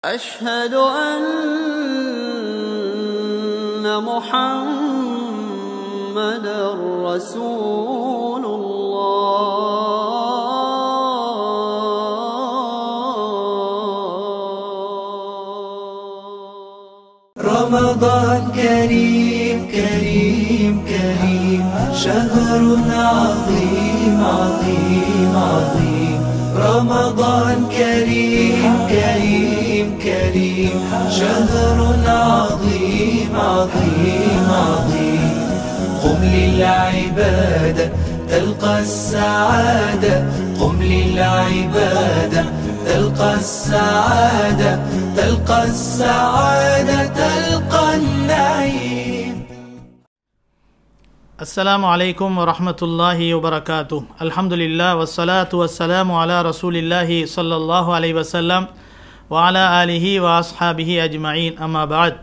أشهد أن محمد رسول الله رمضان كريم كريم كريم شهر عظيم عظيم عظيم رمضان كريم كريم كريم كريم شهر عظيم عظيم عظيم قم للعبادة تلقى السعادة قم للعبادة تلقى السعادة تلقى السعادة تلقى النعيم السلام عليكم ورحمة الله وبركاته الحمد لله والصلاة والسلام على رسول الله صلى الله عليه وسلم وعلى آله وأصحابه أجمعين أما بعد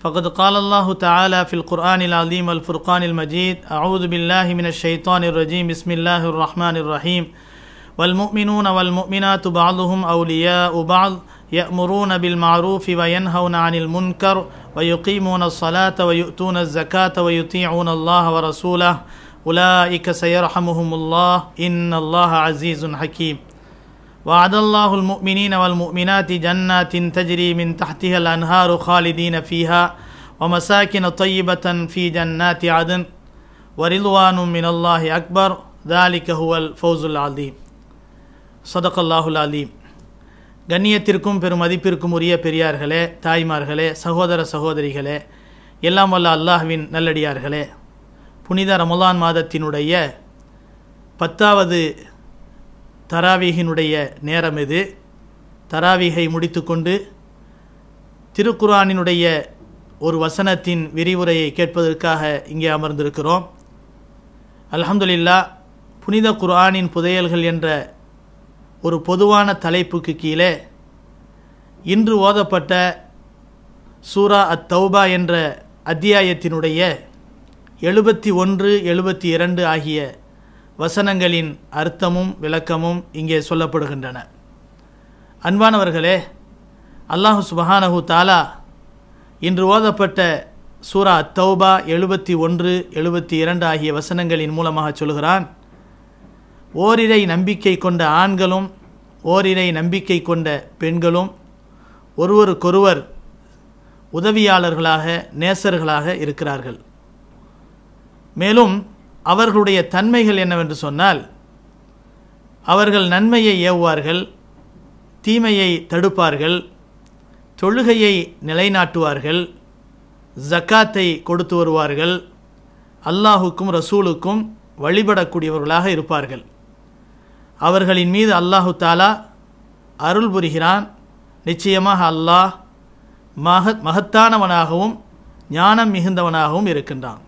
فقد قال الله تعالى في القرآن العظيم والفرقان المجيد أعوذ بالله من الشيطان الرجيم بسم الله الرحمن الرحيم والمؤمنون والمؤمنات بعضهم أولياء بعض يأمرون بالمعروف وينهون عن المنكر ويقيمون الصلاة ويؤتون الزكاة ويطيعون الله ورسوله أولئك سيرحمهم الله إن الله عزيز حكيم وعد الله المؤمنين والمؤمنات جنات تجري من تحتها الأنهار خالدين فيها ومساكن طيبة في جنات عدن ورضوان من الله أكبر ذلك هو الفوز العظيم صدق الله العظيم கண்ணியத்திற்கும் பெரும் மதிப்பிற்கும் உரிய பெரியார்களே தாய்மார்களே சகோதர சகோதரிகளே எல்லாம் வல்ல அல்லாஹ்வின் நல்லடியார்களே புனித ரமலான் மாதத்தினுடைய பத்தாவது தராவீகினுடைய நேரம் இது தராவீகை முடித்துக்கொண்டு திருக்குரானினுடைய ஒரு வசனத்தின் விரிவுரையை கேட்பதற்காக இங்கே அமர்ந்திருக்கிறோம் அலமதுல்லா புனித குர்ஆனின் புதையல்கள் என்ற ஒரு பொதுவான தலைப்புக்கு கீழே இன்று ஓதப்பட்ட சூரா அத் தௌபா என்ற அத்தியாயத்தினுடைய எழுபத்தி ஒன்று எழுபத்தி இரண்டு ஆகிய வசனங்களின் அர்த்தமும் விளக்கமும் இங்கே சொல்லப்படுகின்றன அன்பானவர்களே அல்லாஹு சுபஹானஹு தாலா இன்று ஓதப்பட்ட சூரா தௌபா எழுபத்தி ஒன்று எழுபத்தி இரண்டு ஆகிய வசனங்களின் மூலமாக சொல்கிறான் ஓரிரை நம்பிக்கை கொண்ட ஆண்களும் ஓரிரை நம்பிக்கை கொண்ட பெண்களும் ஒருவருக்கொருவர் உதவியாளர்களாக நேசர்களாக இருக்கிறார்கள் மேலும் அவர்களுடைய தன்மைகள் என்னவென்று சொன்னால் அவர்கள் நன்மையை ஏவுவார்கள் தீமையை தடுப்பார்கள் தொழுகையை நிலைநாட்டுவார்கள் ஜக்காத்தை கொடுத்து வருவார்கள் அல்லாஹுக்கும் ரசூலுக்கும் வழிபடக்கூடியவர்களாக இருப்பார்கள் அவர்களின் மீது அல்லாஹு தாலா அருள் புரிகிறான் நிச்சயமாக அல்லாஹ் மகத் மகத்தானவனாகவும் ஞானம் மிகுந்தவனாகவும் இருக்கின்றான்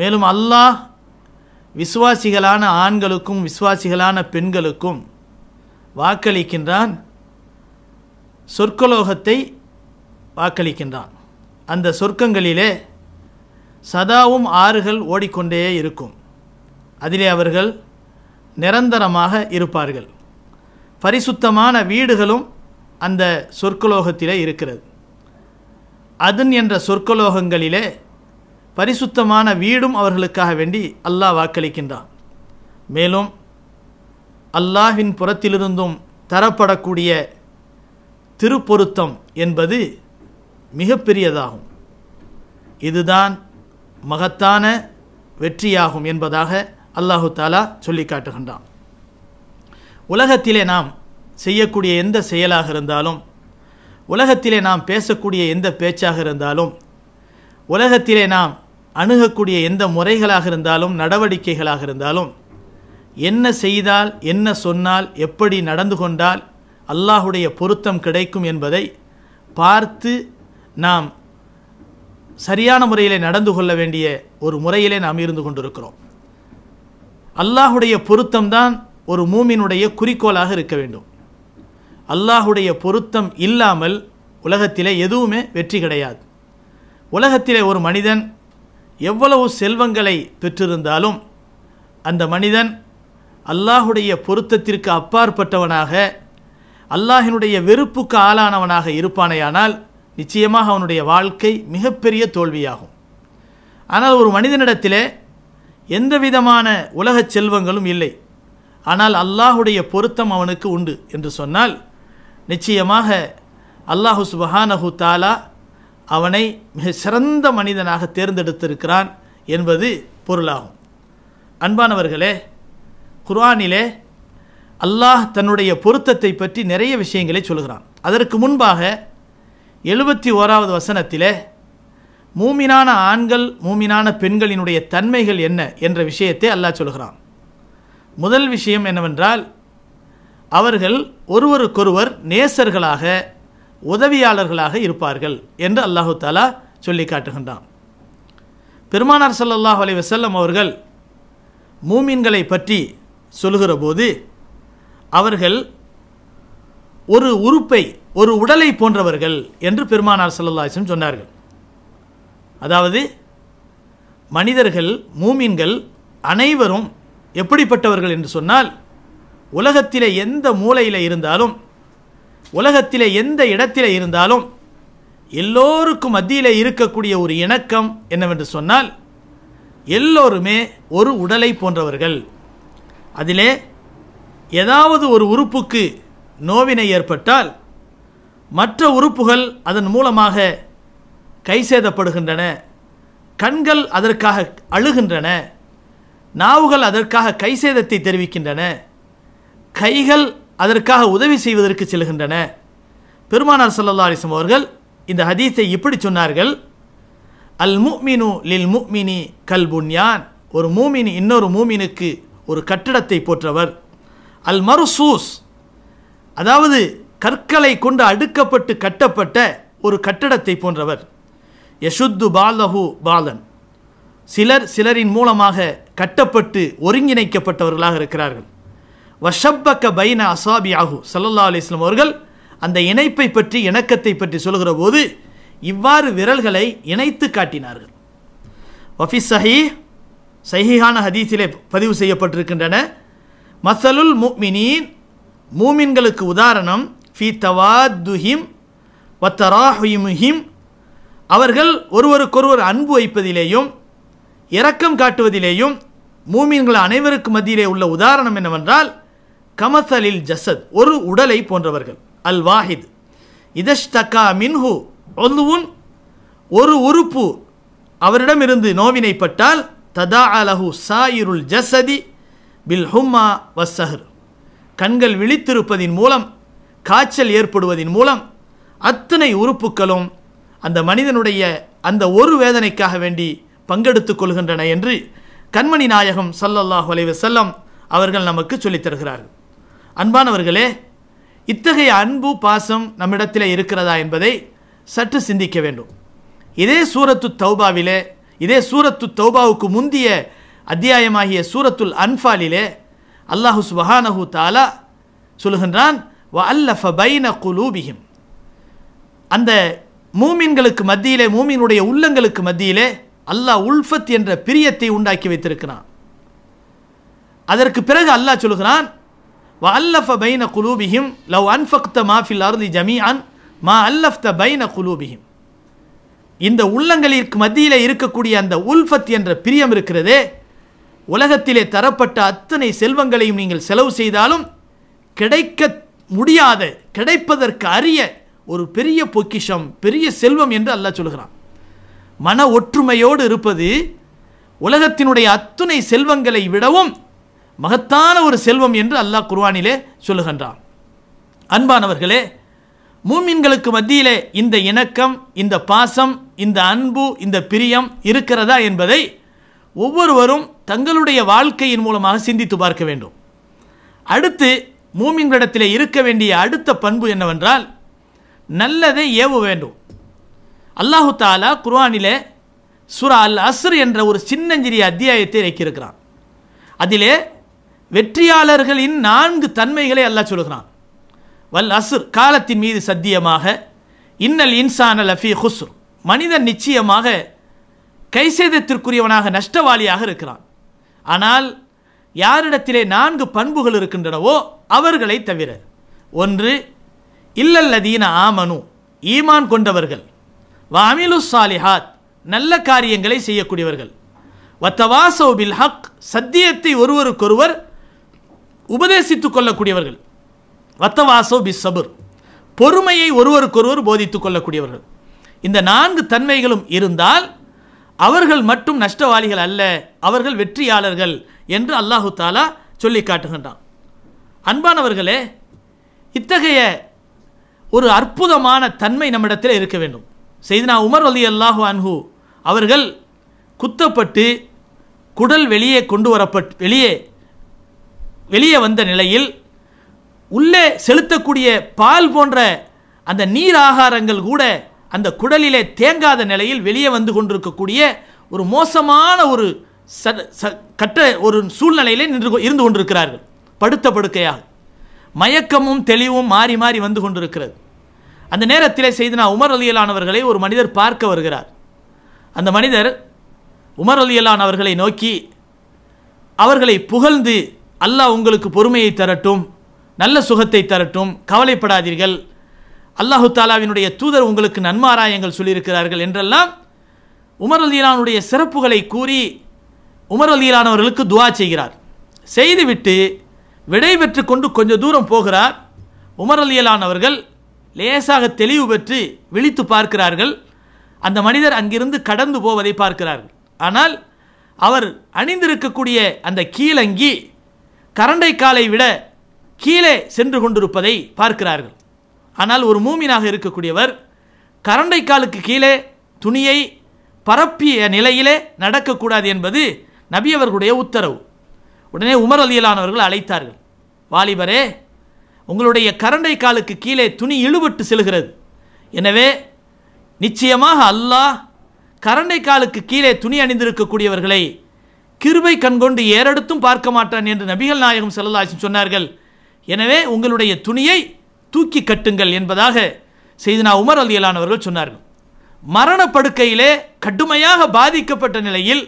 மேலும் அல்லாஹ் விசுவாசிகளான ஆண்களுக்கும் விசுவாசிகளான பெண்களுக்கும் வாக்களிக்கின்றான் சொர்க்கலோகத்தை வாக்களிக்கின்றான் அந்த சொர்க்கங்களிலே சதாவும் ஆறுகள் ஓடிக்கொண்டே இருக்கும் அதிலே அவர்கள் நிரந்தரமாக இருப்பார்கள் பரிசுத்தமான வீடுகளும் அந்த சொர்க்கலோகத்திலே இருக்கிறது அதன் என்ற சொர்க்கலோகங்களிலே பரிசுத்தமான வீடும் அவர்களுக்காக வேண்டி அல்லாஹ் வாக்களிக்கின்றான் மேலும் அல்லாஹின் புறத்திலிருந்தும் தரப்படக்கூடிய திருப்பொருத்தம் என்பது மிகப்பெரியதாகும் இதுதான் மகத்தான வெற்றியாகும் என்பதாக அல்லாஹு தாலா சொல்லி காட்டுகின்றான் உலகத்திலே நாம் செய்யக்கூடிய எந்த செயலாக இருந்தாலும் உலகத்திலே நாம் பேசக்கூடிய எந்த பேச்சாக இருந்தாலும் உலகத்திலே நாம் அணுகக்கூடிய எந்த முறைகளாக இருந்தாலும் நடவடிக்கைகளாக இருந்தாலும் என்ன செய்தால் என்ன சொன்னால் எப்படி நடந்து கொண்டால் அல்லாஹுடைய பொருத்தம் கிடைக்கும் என்பதை பார்த்து நாம் சரியான முறையில் நடந்து கொள்ள வேண்டிய ஒரு முறையிலே நாம் இருந்து கொண்டிருக்கிறோம் அல்லாஹுடைய பொருத்தம்தான் ஒரு மூமினுடைய குறிக்கோளாக இருக்க வேண்டும் அல்லாஹுடைய பொருத்தம் இல்லாமல் உலகத்திலே எதுவுமே வெற்றி கிடையாது உலகத்திலே ஒரு மனிதன் எவ்வளவு செல்வங்களை பெற்றிருந்தாலும் அந்த மனிதன் அல்லாஹுடைய பொருத்தத்திற்கு அப்பாற்பட்டவனாக அல்லாஹினுடைய வெறுப்புக்கு ஆளானவனாக இருப்பானேயானால் நிச்சயமாக அவனுடைய வாழ்க்கை மிகப்பெரிய தோல்வியாகும் ஆனால் ஒரு மனிதனிடத்திலே எந்த விதமான உலக செல்வங்களும் இல்லை ஆனால் அல்லாஹுடைய பொருத்தம் அவனுக்கு உண்டு என்று சொன்னால் நிச்சயமாக அல்லாஹு சுபஹானஹு தாலா அவனை மிக சிறந்த மனிதனாக தேர்ந்தெடுத்திருக்கிறான் என்பது பொருளாகும் அன்பானவர்களே குர்ஆனிலே அல்லாஹ் தன்னுடைய பொருத்தத்தை பற்றி நிறைய விஷயங்களை சொல்கிறான் அதற்கு முன்பாக எழுபத்தி ஓராவது வசனத்திலே மூமினான ஆண்கள் மூமினான பெண்களினுடைய தன்மைகள் என்ன என்ற விஷயத்தை அல்லாஹ் சொல்கிறான் முதல் விஷயம் என்னவென்றால் அவர்கள் ஒருவருக்கொருவர் நேசர்களாக உதவியாளர்களாக இருப்பார்கள் என்று அல்லாஹு தாலா சொல்லி காட்டுகின்றான் பெருமானார் சல்லாஹ் அலி வசல்லம் அவர்கள் மூமின்களை பற்றி சொல்கிற போது அவர்கள் ஒரு உறுப்பை ஒரு உடலை போன்றவர்கள் என்று பெருமானார் சல்லாஹம் சொன்னார்கள் அதாவது மனிதர்கள் மூமின்கள் அனைவரும் எப்படிப்பட்டவர்கள் என்று சொன்னால் உலகத்திலே எந்த மூலையில் இருந்தாலும் உலகத்திலே எந்த இடத்திலே இருந்தாலும் எல்லோருக்கும் மத்தியில் இருக்கக்கூடிய ஒரு இணக்கம் என்னவென்று சொன்னால் எல்லோருமே ஒரு உடலை போன்றவர்கள் அதிலே ஏதாவது ஒரு உறுப்புக்கு நோவினை ஏற்பட்டால் மற்ற உறுப்புகள் அதன் மூலமாக கை சேதப்படுகின்றன கண்கள் அதற்காக அழுகின்றன நாவுகள் அதற்காக கை சேதத்தை தெரிவிக்கின்றன கைகள் அதற்காக உதவி செய்வதற்கு செல்கின்றன பெருமானார் சல்லா அலிசம் அவர்கள் இந்த ஹதீஸை இப்படி சொன்னார்கள் அல் முக்மினு லில் முக்மினி கல் புன்யான் ஒரு மூமினி இன்னொரு மூமினுக்கு ஒரு கட்டிடத்தை போற்றவர் அல் மருசூஸ் அதாவது கற்களை கொண்டு அடுக்கப்பட்டு கட்டப்பட்ட ஒரு கட்டிடத்தை போன்றவர் யசுத்து பாலஹு பாலன் சிலர் சிலரின் மூலமாக கட்டப்பட்டு ஒருங்கிணைக்கப்பட்டவர்களாக இருக்கிறார்கள் வஷப்பக்க பைன அசாபி ஆகு சல்லல்லா அலிஸ்லாம் அவர்கள் அந்த இணைப்பை பற்றி இணக்கத்தை பற்றி சொல்கிற போது இவ்வாறு விரல்களை இணைத்து காட்டினார்கள் வஃபி சஹி சஹிஹான ஹதீஸிலே பதிவு செய்யப்பட்டிருக்கின்றன மசலுல் முக்மினின் மூமின்களுக்கு உதாரணம் ஃபி தவாத்துஹிம் வத்தராஹுயிமுஹிம் அவர்கள் ஒருவருக்கொருவர் அன்பு வைப்பதிலேயும் இரக்கம் காட்டுவதிலேயும் மூமின்கள் அனைவருக்கு மத்தியிலே உள்ள உதாரணம் என்னவென்றால் கமசலில் ஜசத் ஒரு உடலை போன்றவர்கள் அல் வாஹித் இதஷ்தகா மின்ஹு ஒல்லுவுன் ஒரு உறுப்பு அவரிடமிருந்து நோவினைப்பட்டால் ததா அலஹு சாயிருல் ஜசதி பில் ஹும்மா வசஹர் கண்கள் விழித்திருப்பதின் மூலம் காய்ச்சல் ஏற்படுவதின் மூலம் அத்தனை உறுப்புகளும் அந்த மனிதனுடைய அந்த ஒரு வேதனைக்காக வேண்டி பங்கெடுத்து கொள்கின்றன என்று கண்மணி நாயகம் சல்லல்லாஹ் அலைவசல்லம் அவர்கள் நமக்கு சொல்லித்தருகிறார்கள் அன்பானவர்களே இத்தகைய அன்பு பாசம் நம்மிடத்தில் இருக்கிறதா என்பதை சற்று சிந்திக்க வேண்டும் இதே சூரத்து தௌபாவிலே இதே சூரத்து தௌபாவுக்கு முந்திய அத்தியாயமாகிய சூரத்துல் அன்ஃபாலிலே அல்லாஹு சுபஹானஹு தாலா சொல்லுகின்றான் வ அல்லஃப பைன அந்த மூமின்களுக்கு மத்தியிலே மூமினுடைய உள்ளங்களுக்கு மத்தியிலே அல்லாஹ் உல்ஃபத் என்ற பிரியத்தை உண்டாக்கி வைத்திருக்கிறான் அதற்கு பிறகு அல்லாஹ் சொல்லுகிறான் வ அல்லஃப பைன குலூபிஹிம் லவ் அன்ஃபக்த மாஃபில் அருதி ஜமீஅன் மா அல்லஃப்த பைன குலூபிஹிம் இந்த உள்ளங்களிற்கு மத்தியில் இருக்கக்கூடிய அந்த உல்ஃபத் என்ற பிரியம் இருக்கிறதே உலகத்திலே தரப்பட்ட அத்தனை செல்வங்களையும் நீங்கள் செலவு செய்தாலும் கிடைக்க முடியாத கிடைப்பதற்கு அரிய ஒரு பெரிய பொக்கிஷம் பெரிய செல்வம் என்று அல்லாஹ் சொல்கிறான் மன ஒற்றுமையோடு இருப்பது உலகத்தினுடைய அத்துணை செல்வங்களை விடவும் மகத்தான ஒரு செல்வம் என்று அல்லாஹ் குர்வானிலே சொல்லுகின்றான் அன்பானவர்களே மூமின்களுக்கு மத்தியிலே இந்த இணக்கம் இந்த பாசம் இந்த அன்பு இந்த பிரியம் இருக்கிறதா என்பதை ஒவ்வொருவரும் தங்களுடைய வாழ்க்கையின் மூலமாக சிந்தித்து பார்க்க வேண்டும் அடுத்து மூமின்களிடத்தில் இருக்க வேண்டிய அடுத்த பண்பு என்னவென்றால் நல்லதை ஏவ வேண்டும் அல்லாஹு தாலா குர்வானிலே சுரா அல் அஸ்ர் என்ற ஒரு சின்னஞ்சிறிய அத்தியாயத்தை இறக்கியிருக்கிறான் அதிலே வெற்றியாளர்களின் நான்கு தன்மைகளை அல்ல சொல்கிறான் வல் அசுர் காலத்தின் மீது சத்தியமாக இன்னல் இன்சான் லஃபி ஹுசுர் மனிதன் நிச்சயமாக கைசேதத்திற்குரியவனாக நஷ்டவாளியாக இருக்கிறான் ஆனால் யாரிடத்திலே நான்கு பண்புகள் இருக்கின்றனவோ அவர்களை தவிர ஒன்று இல்லல்லதீன ஆமனு ஈமான் கொண்டவர்கள் அமிலு சாலிஹாத் நல்ல காரியங்களை செய்யக்கூடியவர்கள் தவாசோ பில் ஹக் சத்தியத்தை ஒருவருக்கொருவர் உபதேசித்து கொள்ளக்கூடியவர்கள் வத்தவாசோ பி சபுர் பொறுமையை ஒருவருக்கொருவர் போதித்து கொள்ளக்கூடியவர்கள் இந்த நான்கு தன்மைகளும் இருந்தால் அவர்கள் மட்டும் நஷ்டவாளிகள் அல்ல அவர்கள் வெற்றியாளர்கள் என்று அல்லாஹு தாலா சொல்லி காட்டுகின்றான் அன்பானவர்களே இத்தகைய ஒரு அற்புதமான தன்மை நம்மிடத்தில் இருக்க வேண்டும் செய்தினா உமர் அலி அல்லாஹு அன்ஹு அவர்கள் குத்தப்பட்டு குடல் வெளியே கொண்டு வரப்பட்டு வெளியே வெளியே வந்த நிலையில் உள்ளே செலுத்தக்கூடிய பால் போன்ற அந்த நீர் ஆகாரங்கள் கூட அந்த குடலிலே தேங்காத நிலையில் வெளியே வந்து கொண்டிருக்கக்கூடிய ஒரு மோசமான ஒரு ச கட்ட ஒரு சூழ்நிலையிலே நின்று இருந்து கொண்டிருக்கிறார்கள் படுத்த படுக்கையாக மயக்கமும் தெளிவும் மாறி மாறி வந்து கொண்டிருக்கிறது அந்த நேரத்தில் செய்து நான் உமர் அலியலானவர்களை ஒரு மனிதர் பார்க்க வருகிறார் அந்த மனிதர் உமர் அலியலான் அவர்களை நோக்கி அவர்களை புகழ்ந்து அல்லாஹ் உங்களுக்கு பொறுமையை தரட்டும் நல்ல சுகத்தை தரட்டும் கவலைப்படாதீர்கள் அல்லாஹு தாலாவினுடைய தூதர் உங்களுக்கு நன்மாராயங்கள் சொல்லியிருக்கிறார்கள் என்றெல்லாம் உமர் அலீலானுடைய சிறப்புகளை கூறி உமர் அலீலானவர்களுக்கு துவா செய்கிறார் செய்துவிட்டு விடை பெற்று கொண்டு கொஞ்சம் தூரம் போகிறார் உமர் அலியலான் அவர்கள் லேசாக தெளிவு பெற்று விழித்து பார்க்கிறார்கள் அந்த மனிதர் அங்கிருந்து கடந்து போவதை பார்க்கிறார்கள் ஆனால் அவர் அணிந்திருக்கக்கூடிய அந்த கீழங்கி கரண்டை காலை விட கீழே சென்று கொண்டிருப்பதை பார்க்கிறார்கள் ஆனால் ஒரு மூமினாக இருக்கக்கூடியவர் கரண்டை காலுக்கு கீழே துணியை பரப்பிய நிலையிலே நடக்கக்கூடாது என்பது நபியவர்களுடைய உத்தரவு உடனே உமர் அலியலானவர்கள் அழைத்தார்கள் வாலிபரே உங்களுடைய கரண்டை காலுக்கு கீழே துணி இழுபட்டு செல்கிறது எனவே நிச்சயமாக அல்லாஹ் கரண்டை காலுக்கு கீழே துணி அணிந்திருக்கக்கூடியவர்களை கிருபை கண்கொண்டு ஏறெடுத்தும் பார்க்க மாட்டான் என்று நபிகள் நாயகம் செல்லலாசி சொன்னார்கள் எனவே உங்களுடைய துணியை தூக்கி கட்டுங்கள் என்பதாக செய்தினா உமர் அலியலானவர்கள் அவர்கள் சொன்னார்கள் மரணப்படுக்கையிலே கடுமையாக பாதிக்கப்பட்ட நிலையில்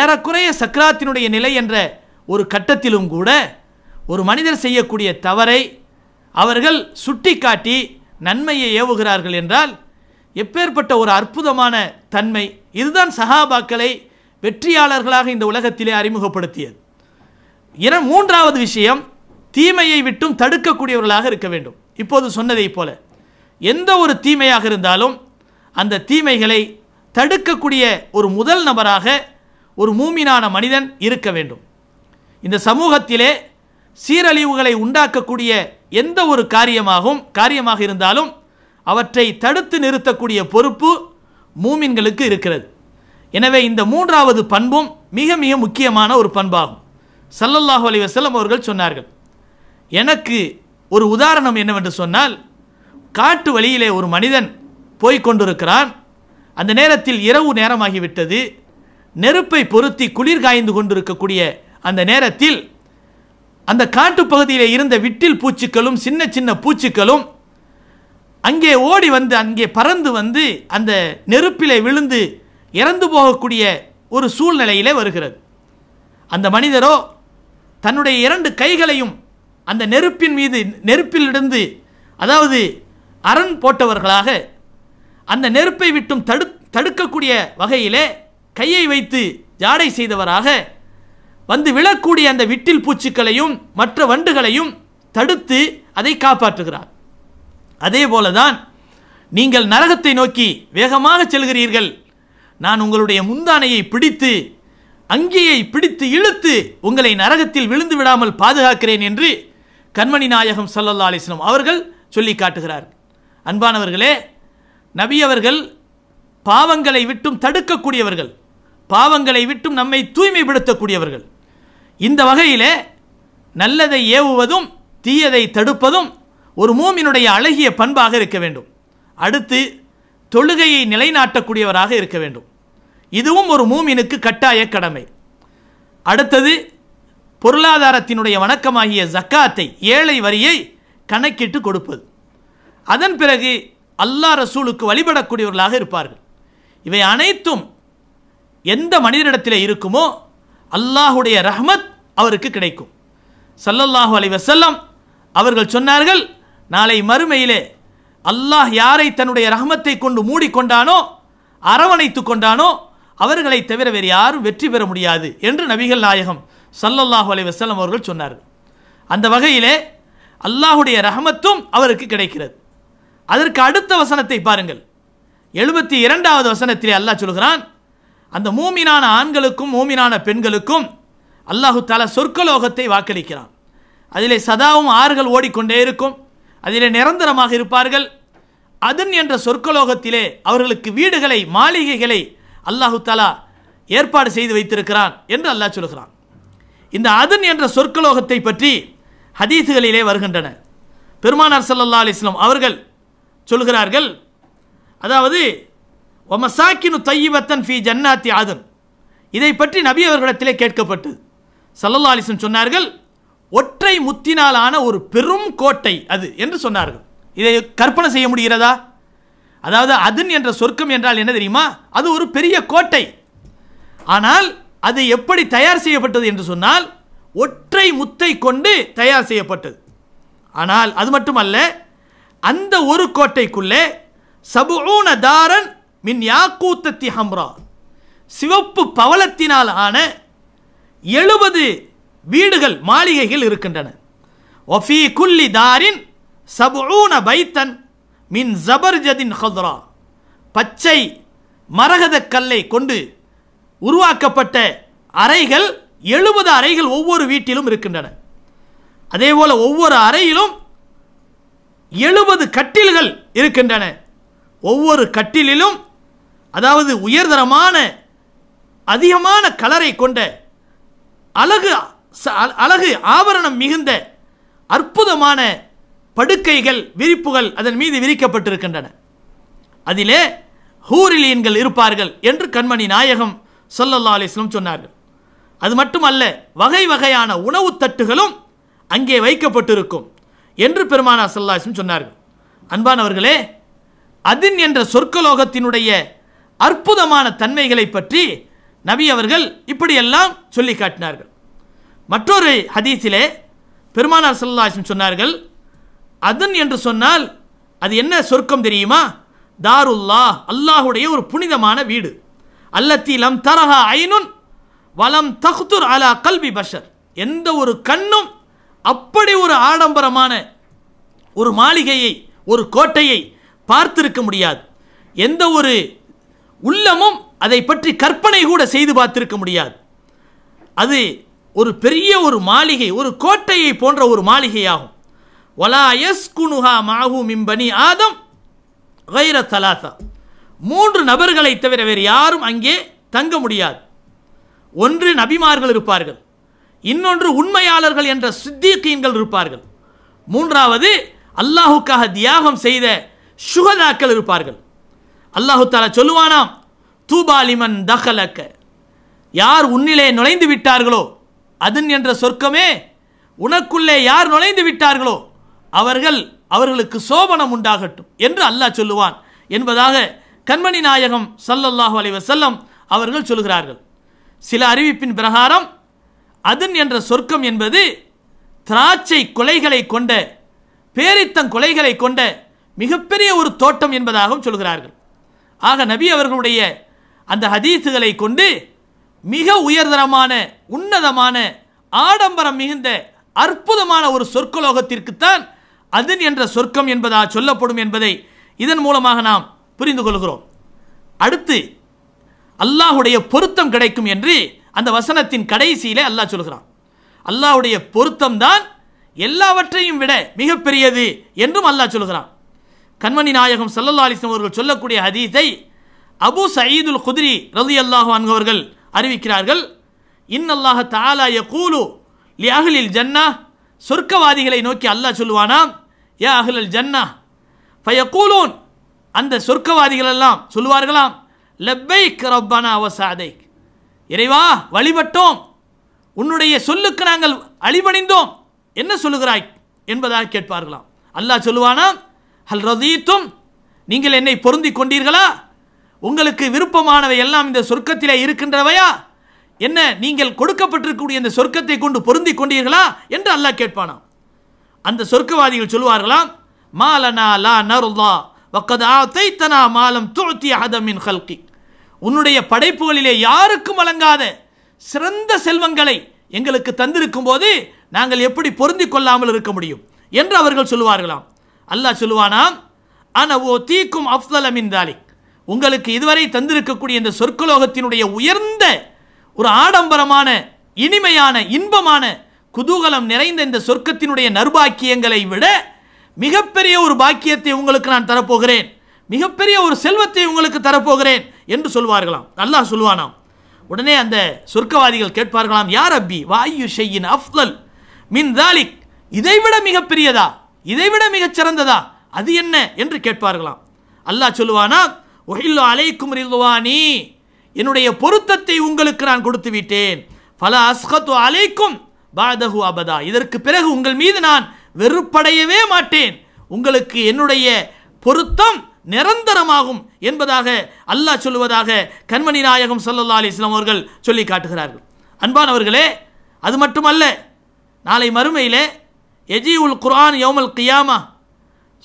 ஏறக்குறைய சக்கராத்தினுடைய நிலை என்ற ஒரு கட்டத்திலும் கூட ஒரு மனிதர் செய்யக்கூடிய தவறை அவர்கள் சுட்டி காட்டி நன்மையை ஏவுகிறார்கள் என்றால் எப்பேற்பட்ட ஒரு அற்புதமான தன்மை இதுதான் சஹாபாக்களை வெற்றியாளர்களாக இந்த உலகத்திலே அறிமுகப்படுத்தியது என மூன்றாவது விஷயம் தீமையை விட்டும் தடுக்கக்கூடியவர்களாக இருக்க வேண்டும் இப்போது சொன்னதைப் போல எந்த ஒரு தீமையாக இருந்தாலும் அந்த தீமைகளை தடுக்கக்கூடிய ஒரு முதல் நபராக ஒரு மூமினான மனிதன் இருக்க வேண்டும் இந்த சமூகத்திலே சீரழிவுகளை உண்டாக்கக்கூடிய எந்த ஒரு காரியமாகவும் காரியமாக இருந்தாலும் அவற்றை தடுத்து நிறுத்தக்கூடிய பொறுப்பு மூமின்களுக்கு இருக்கிறது எனவே இந்த மூன்றாவது பண்பும் மிக மிக முக்கியமான ஒரு பண்பாகும் சல்லல்லாஹு அலி வசலம் அவர்கள் சொன்னார்கள் எனக்கு ஒரு உதாரணம் என்னவென்று சொன்னால் காட்டு வழியிலே ஒரு மனிதன் கொண்டிருக்கிறான் அந்த நேரத்தில் இரவு நேரமாகிவிட்டது நெருப்பை பொருத்தி குளிர் காய்ந்து கொண்டிருக்கக்கூடிய அந்த நேரத்தில் அந்த காட்டு பகுதியிலே இருந்த விட்டில் பூச்சிக்களும் சின்ன சின்ன பூச்சிக்களும் அங்கே ஓடி வந்து அங்கே பறந்து வந்து அந்த நெருப்பிலே விழுந்து இறந்து போகக்கூடிய ஒரு சூழ்நிலையிலே வருகிறது அந்த மனிதரோ தன்னுடைய இரண்டு கைகளையும் அந்த நெருப்பின் மீது நெருப்பிலிருந்து அதாவது அரண் போட்டவர்களாக அந்த நெருப்பை விட்டும் தடு தடுக்கக்கூடிய வகையிலே கையை வைத்து ஜாடை செய்தவராக வந்து விழக்கூடிய அந்த விட்டில் பூச்சிக்களையும் மற்ற வண்டுகளையும் தடுத்து அதை காப்பாற்றுகிறார் அதே போலதான் நீங்கள் நரகத்தை நோக்கி வேகமாக செல்கிறீர்கள் நான் உங்களுடைய முந்தானையை பிடித்து அங்கேயை பிடித்து இழுத்து உங்களை நரகத்தில் விழுந்து விடாமல் பாதுகாக்கிறேன் என்று கண்மணி நாயகம் சல்லல்லா அலிஸ்லம் அவர்கள் சொல்லி காட்டுகிறார் அன்பானவர்களே நபி அவர்கள் பாவங்களை விட்டும் தடுக்கக்கூடியவர்கள் பாவங்களை விட்டும் நம்மை தூய்மைப்படுத்தக்கூடியவர்கள் இந்த வகையிலே நல்லதை ஏவுவதும் தீயதை தடுப்பதும் ஒரு மூமினுடைய அழகிய பண்பாக இருக்க வேண்டும் அடுத்து தொழுகையை நிலைநாட்டக்கூடியவராக இருக்க வேண்டும் இதுவும் ஒரு மூமினுக்கு கட்டாய கடமை அடுத்தது பொருளாதாரத்தினுடைய வணக்கமாகிய ஜக்காத்தை ஏழை வரியை கணக்கிட்டு கொடுப்பது அதன் பிறகு அல்லா ரசூலுக்கு வழிபடக்கூடியவர்களாக இருப்பார்கள் இவை அனைத்தும் எந்த மனிதனிடத்தில் இருக்குமோ அல்லாஹுடைய ரஹ்மத் அவருக்கு கிடைக்கும் சல்லல்லாஹு அலி வசல்லம் அவர்கள் சொன்னார்கள் நாளை மறுமையிலே அல்லாஹ் யாரை தன்னுடைய ரஹமத்தை கொண்டு மூடிக்கொண்டானோ அரவணைத்து கொண்டானோ அவர்களை தவிர வேறு யாரும் வெற்றி பெற முடியாது என்று நபிகள் நாயகம் சல்லல்லாஹு அலி வசலம் அவர்கள் சொன்னார் அந்த வகையிலே அல்லாஹுடைய ரஹமத்தும் அவருக்கு கிடைக்கிறது அதற்கு அடுத்த வசனத்தை பாருங்கள் எழுபத்தி இரண்டாவது வசனத்திலே அல்லாஹ் சொல்கிறான் அந்த மூமினான ஆண்களுக்கும் மூமினான பெண்களுக்கும் அல்லாஹு தாலா சொர்க்கலோகத்தை வாக்களிக்கிறான் அதிலே சதாவும் ஆறுகள் ஓடிக்கொண்டே இருக்கும் அதிலே நிரந்தரமாக இருப்பார்கள் அதன் என்ற சொர்க்கலோகத்திலே அவர்களுக்கு வீடுகளை மாளிகைகளை அல்லாஹு தலா ஏற்பாடு செய்து வைத்திருக்கிறான் என்று அல்லாஹ் சொல்கிறான் இந்த அதன் என்ற சொற்கலோகத்தை பற்றி ஹதீஸுகளிலே வருகின்றன பெருமானார் சல்லல்லா அலிஸ்லாம் அவர்கள் சொல்கிறார்கள் அதாவது ஒமசாக்கினு தையிபத்தன் ஃபி ஜன்னாத்தி ஆதன் இதை பற்றி நபி அவர்களிடத்திலே கேட்கப்பட்டு சல்லல்லா அலிஸ்லம் சொன்னார்கள் ஒற்றை முத்தினாலான ஒரு பெரும் கோட்டை அது என்று சொன்னார்கள் இதை கற்பனை செய்ய முடிகிறதா அதாவது அதுன் என்ற சொர்க்கம் என்றால் என்ன தெரியுமா அது ஒரு பெரிய கோட்டை ஆனால் அது எப்படி தயார் செய்யப்பட்டது என்று சொன்னால் ஒற்றை முத்தை கொண்டு தயார் செய்யப்பட்டது ஆனால் அது மட்டுமல்ல அந்த ஒரு கோட்டைக்குள்ளே சபுன தாரன் மின் யாக்கூத்தி ஹம்ரா சிவப்பு பவளத்தினால் ஆன எழுபது வீடுகள் மாளிகைகள் இருக்கின்றன ஒஃபி குல்லி தாரின் சபுன பைத்தன் மின் ஜபர் ஜதின் பச்சை மரகத கல்லை கொண்டு உருவாக்கப்பட்ட அறைகள் எழுபது அறைகள் ஒவ்வொரு வீட்டிலும் இருக்கின்றன அதே போல் ஒவ்வொரு அறையிலும் எழுபது கட்டில்கள் இருக்கின்றன ஒவ்வொரு கட்டிலிலும் அதாவது உயர்தரமான அதிகமான கலரை கொண்ட அழகு அழகு ஆபரணம் மிகுந்த அற்புதமான படுக்கைகள் விரிப்புகள் அதன் மீது விரிக்கப்பட்டிருக்கின்றன அதிலே ஹூரிலியன்கள் இருப்பார்கள் என்று கண்மணி நாயகம் சொல்லல்லா அலிஸ்லம் சொன்னார்கள் அது மட்டுமல்ல வகை வகையான உணவு தட்டுகளும் அங்கே வைக்கப்பட்டிருக்கும் என்று பெருமானா சல்லாஹிஸ்லம் சொன்னார்கள் அன்பானவர்களே அதின் என்ற சொர்க்கலோகத்தினுடைய அற்புதமான தன்மைகளை பற்றி நபி அவர்கள் இப்படியெல்லாம் சொல்லி காட்டினார்கள் மற்றொரு ஹதீஸிலே பெருமானார் சல்லாஹிஸ்லம் சொன்னார்கள் அதன் என்று சொன்னால் அது என்ன சொர்க்கம் தெரியுமா தாருல்லா அல்லாஹுடைய ஒரு புனிதமான வீடு அல்லத்தி லம் தரஹா ஐனுன் வலம் தஹ்துர் அலா கல்வி பஷர் எந்த ஒரு கண்ணும் அப்படி ஒரு ஆடம்பரமான ஒரு மாளிகையை ஒரு கோட்டையை பார்த்திருக்க முடியாது எந்த ஒரு உள்ளமும் அதை பற்றி கற்பனை கூட செய்து பார்த்திருக்க முடியாது அது ஒரு பெரிய ஒரு மாளிகை ஒரு கோட்டையை போன்ற ஒரு மாளிகையாகும் ஒலா எஸ் குனுஹா மிம்பனி ஆதம் வைர மூன்று நபர்களை தவிர வேறு யாரும் அங்கே தங்க முடியாது ஒன்று நபிமார்கள் இருப்பார்கள் இன்னொன்று உண்மையாளர்கள் என்ற சித்தியக்கீன்கள் இருப்பார்கள் மூன்றாவது அல்லாஹுக்காக தியாகம் செய்த சுகதாக்கள் இருப்பார்கள் அல்லாஹு தாலா சொல்லுவானாம் தூபாலிமன் தகலக்க யார் உன்னிலே நுழைந்து விட்டார்களோ அதன் என்ற சொர்க்கமே உனக்குள்ளே யார் நுழைந்து விட்டார்களோ அவர்கள் அவர்களுக்கு சோபனம் உண்டாகட்டும் என்று அல்லாஹ் சொல்லுவான் என்பதாக கண்மணி நாயகம் சல்லல்லாஹு அலைவசல்லம் அவர்கள் சொல்கிறார்கள் சில அறிவிப்பின் பிரகாரம் அதன் என்ற சொர்க்கம் என்பது திராட்சை கொலைகளை கொண்ட பேரித்தங் கொலைகளை கொண்ட மிகப்பெரிய ஒரு தோட்டம் என்பதாகவும் சொல்கிறார்கள் ஆக நபி அவர்களுடைய அந்த ஹதீசுகளை கொண்டு மிக உயர்தரமான உன்னதமான ஆடம்பரம் மிகுந்த அற்புதமான ஒரு சொற்கலோகத்திற்குத்தான் அதன் என்ற சொர்க்கம் என்பதா சொல்லப்படும் என்பதை இதன் மூலமாக நாம் புரிந்து கொள்கிறோம் அடுத்து அல்லாஹுடைய பொருத்தம் கிடைக்கும் என்று அந்த வசனத்தின் கடைசியிலே அல்லாஹ் சொல்கிறான் அல்லாஹுடைய பொருத்தம்தான் எல்லாவற்றையும் விட மிகப்பெரியது என்றும் அல்லாஹ் சொல்கிறான் கண்மணி நாயகம் சல்லல்லா அலிஸ்லாம் அவர்கள் சொல்லக்கூடிய ஹதீஸை அபு சயீதுல் குதிரி ரதி அல்லாஹு அன்கவர்கள் அறிவிக்கிறார்கள் இன் அல்லாஹ தாலா யகூலு லியாகலில் ஜன்னா சொர்க்கவாதிகளை நோக்கி அல்லாஹ் சொல்லுவானாம் ஏ அஹ்லல் ஜன்னா கூலூன் அந்த சொர்க்கவாதிகள் எல்லாம் சொல்லுவார்களாம் லெப்பை ரப்பானா அவசாதை இறைவா வழிபட்டோம் உன்னுடைய சொல்லுக்கு நாங்கள் அழிவடைந்தோம் என்ன சொல்லுகிறாய் என்பதாக கேட்பார்களாம் அல்லாஹ் சொல்லுவானா ஹல் ரதீத்தும் நீங்கள் என்னை பொருந்தி கொண்டீர்களா உங்களுக்கு விருப்பமானவை எல்லாம் இந்த சொர்க்கத்திலே இருக்கின்றவையா என்ன நீங்கள் கொடுக்கப்பட்டிருக்கக்கூடிய இந்த சொர்க்கத்தை கொண்டு பொருந்தி கொண்டீர்களா என்று அல்லாஹ் கேட்பானாம் அந்த சொர்க்கவாதிகள் சொல்வார்களாம் மாலனா லா நருல்லா வக்கத் ஆதைத்தனா மாலம் துழ்த்தி அகதமின் ஹல்கி உன்னுடைய படைப்புகளிலே யாருக்கும் வழங்காத சிறந்த செல்வங்களை எங்களுக்கு தந்திருக்கும் போது நாங்கள் எப்படி பொருந்தி கொள்ளாமல் இருக்க முடியும் என்று அவர்கள் சொல்லுவார்களாம் அல்லாஹ் சொல்லுவானாம் அன ஓ தீக்கும் அஃப்தல் அமின் தாலிக் உங்களுக்கு இதுவரை தந்திருக்கக்கூடிய இந்த சொற்கலோகத்தினுடைய உயர்ந்த ஒரு ஆடம்பரமான இனிமையான இன்பமான குதூகலம் நிறைந்த இந்த சொர்க்கத்தினுடைய நர்பாக்கியங்களை விட மிகப்பெரிய ஒரு பாக்கியத்தை உங்களுக்கு நான் தரப்போகிறேன் மிகப்பெரிய ஒரு செல்வத்தை உங்களுக்கு தரப்போகிறேன் என்று சொல்வார்களாம் நல்லா சொல்வானாம் உடனே அந்த சொர்க்கவாதிகள் கேட்பார்களாம் யார் அப்பி வாயு ஷெய்யின் அஃப்தல் மின் தாலிக் இதைவிட மிகப்பெரியதா இதைவிட மிகச்சிறந்ததா அது என்ன என்று கேட்பார்களாம் அல்லாஹ் சொல்லுவானா ஒஹில்லோ அலைக்கும் ரிதுவானி என்னுடைய பொருத்தத்தை உங்களுக்கு நான் கொடுத்து விட்டேன் பல அஸ்கத்து அலைக்கும் பாதகு அபதா இதற்கு பிறகு உங்கள் மீது நான் வெறுப்படையவே மாட்டேன் உங்களுக்கு என்னுடைய பொருத்தம் நிரந்தரமாகும் என்பதாக அல்லாஹ் சொல்லுவதாக கண்மணி நாயகம் சல்லா இஸ்லாம் அவர்கள் சொல்லி காட்டுகிறார்கள் அன்பானவர்களே அது மட்டுமல்ல நாளை மறுமையிலே எஜி உல் குரான் யோமல் கியாமா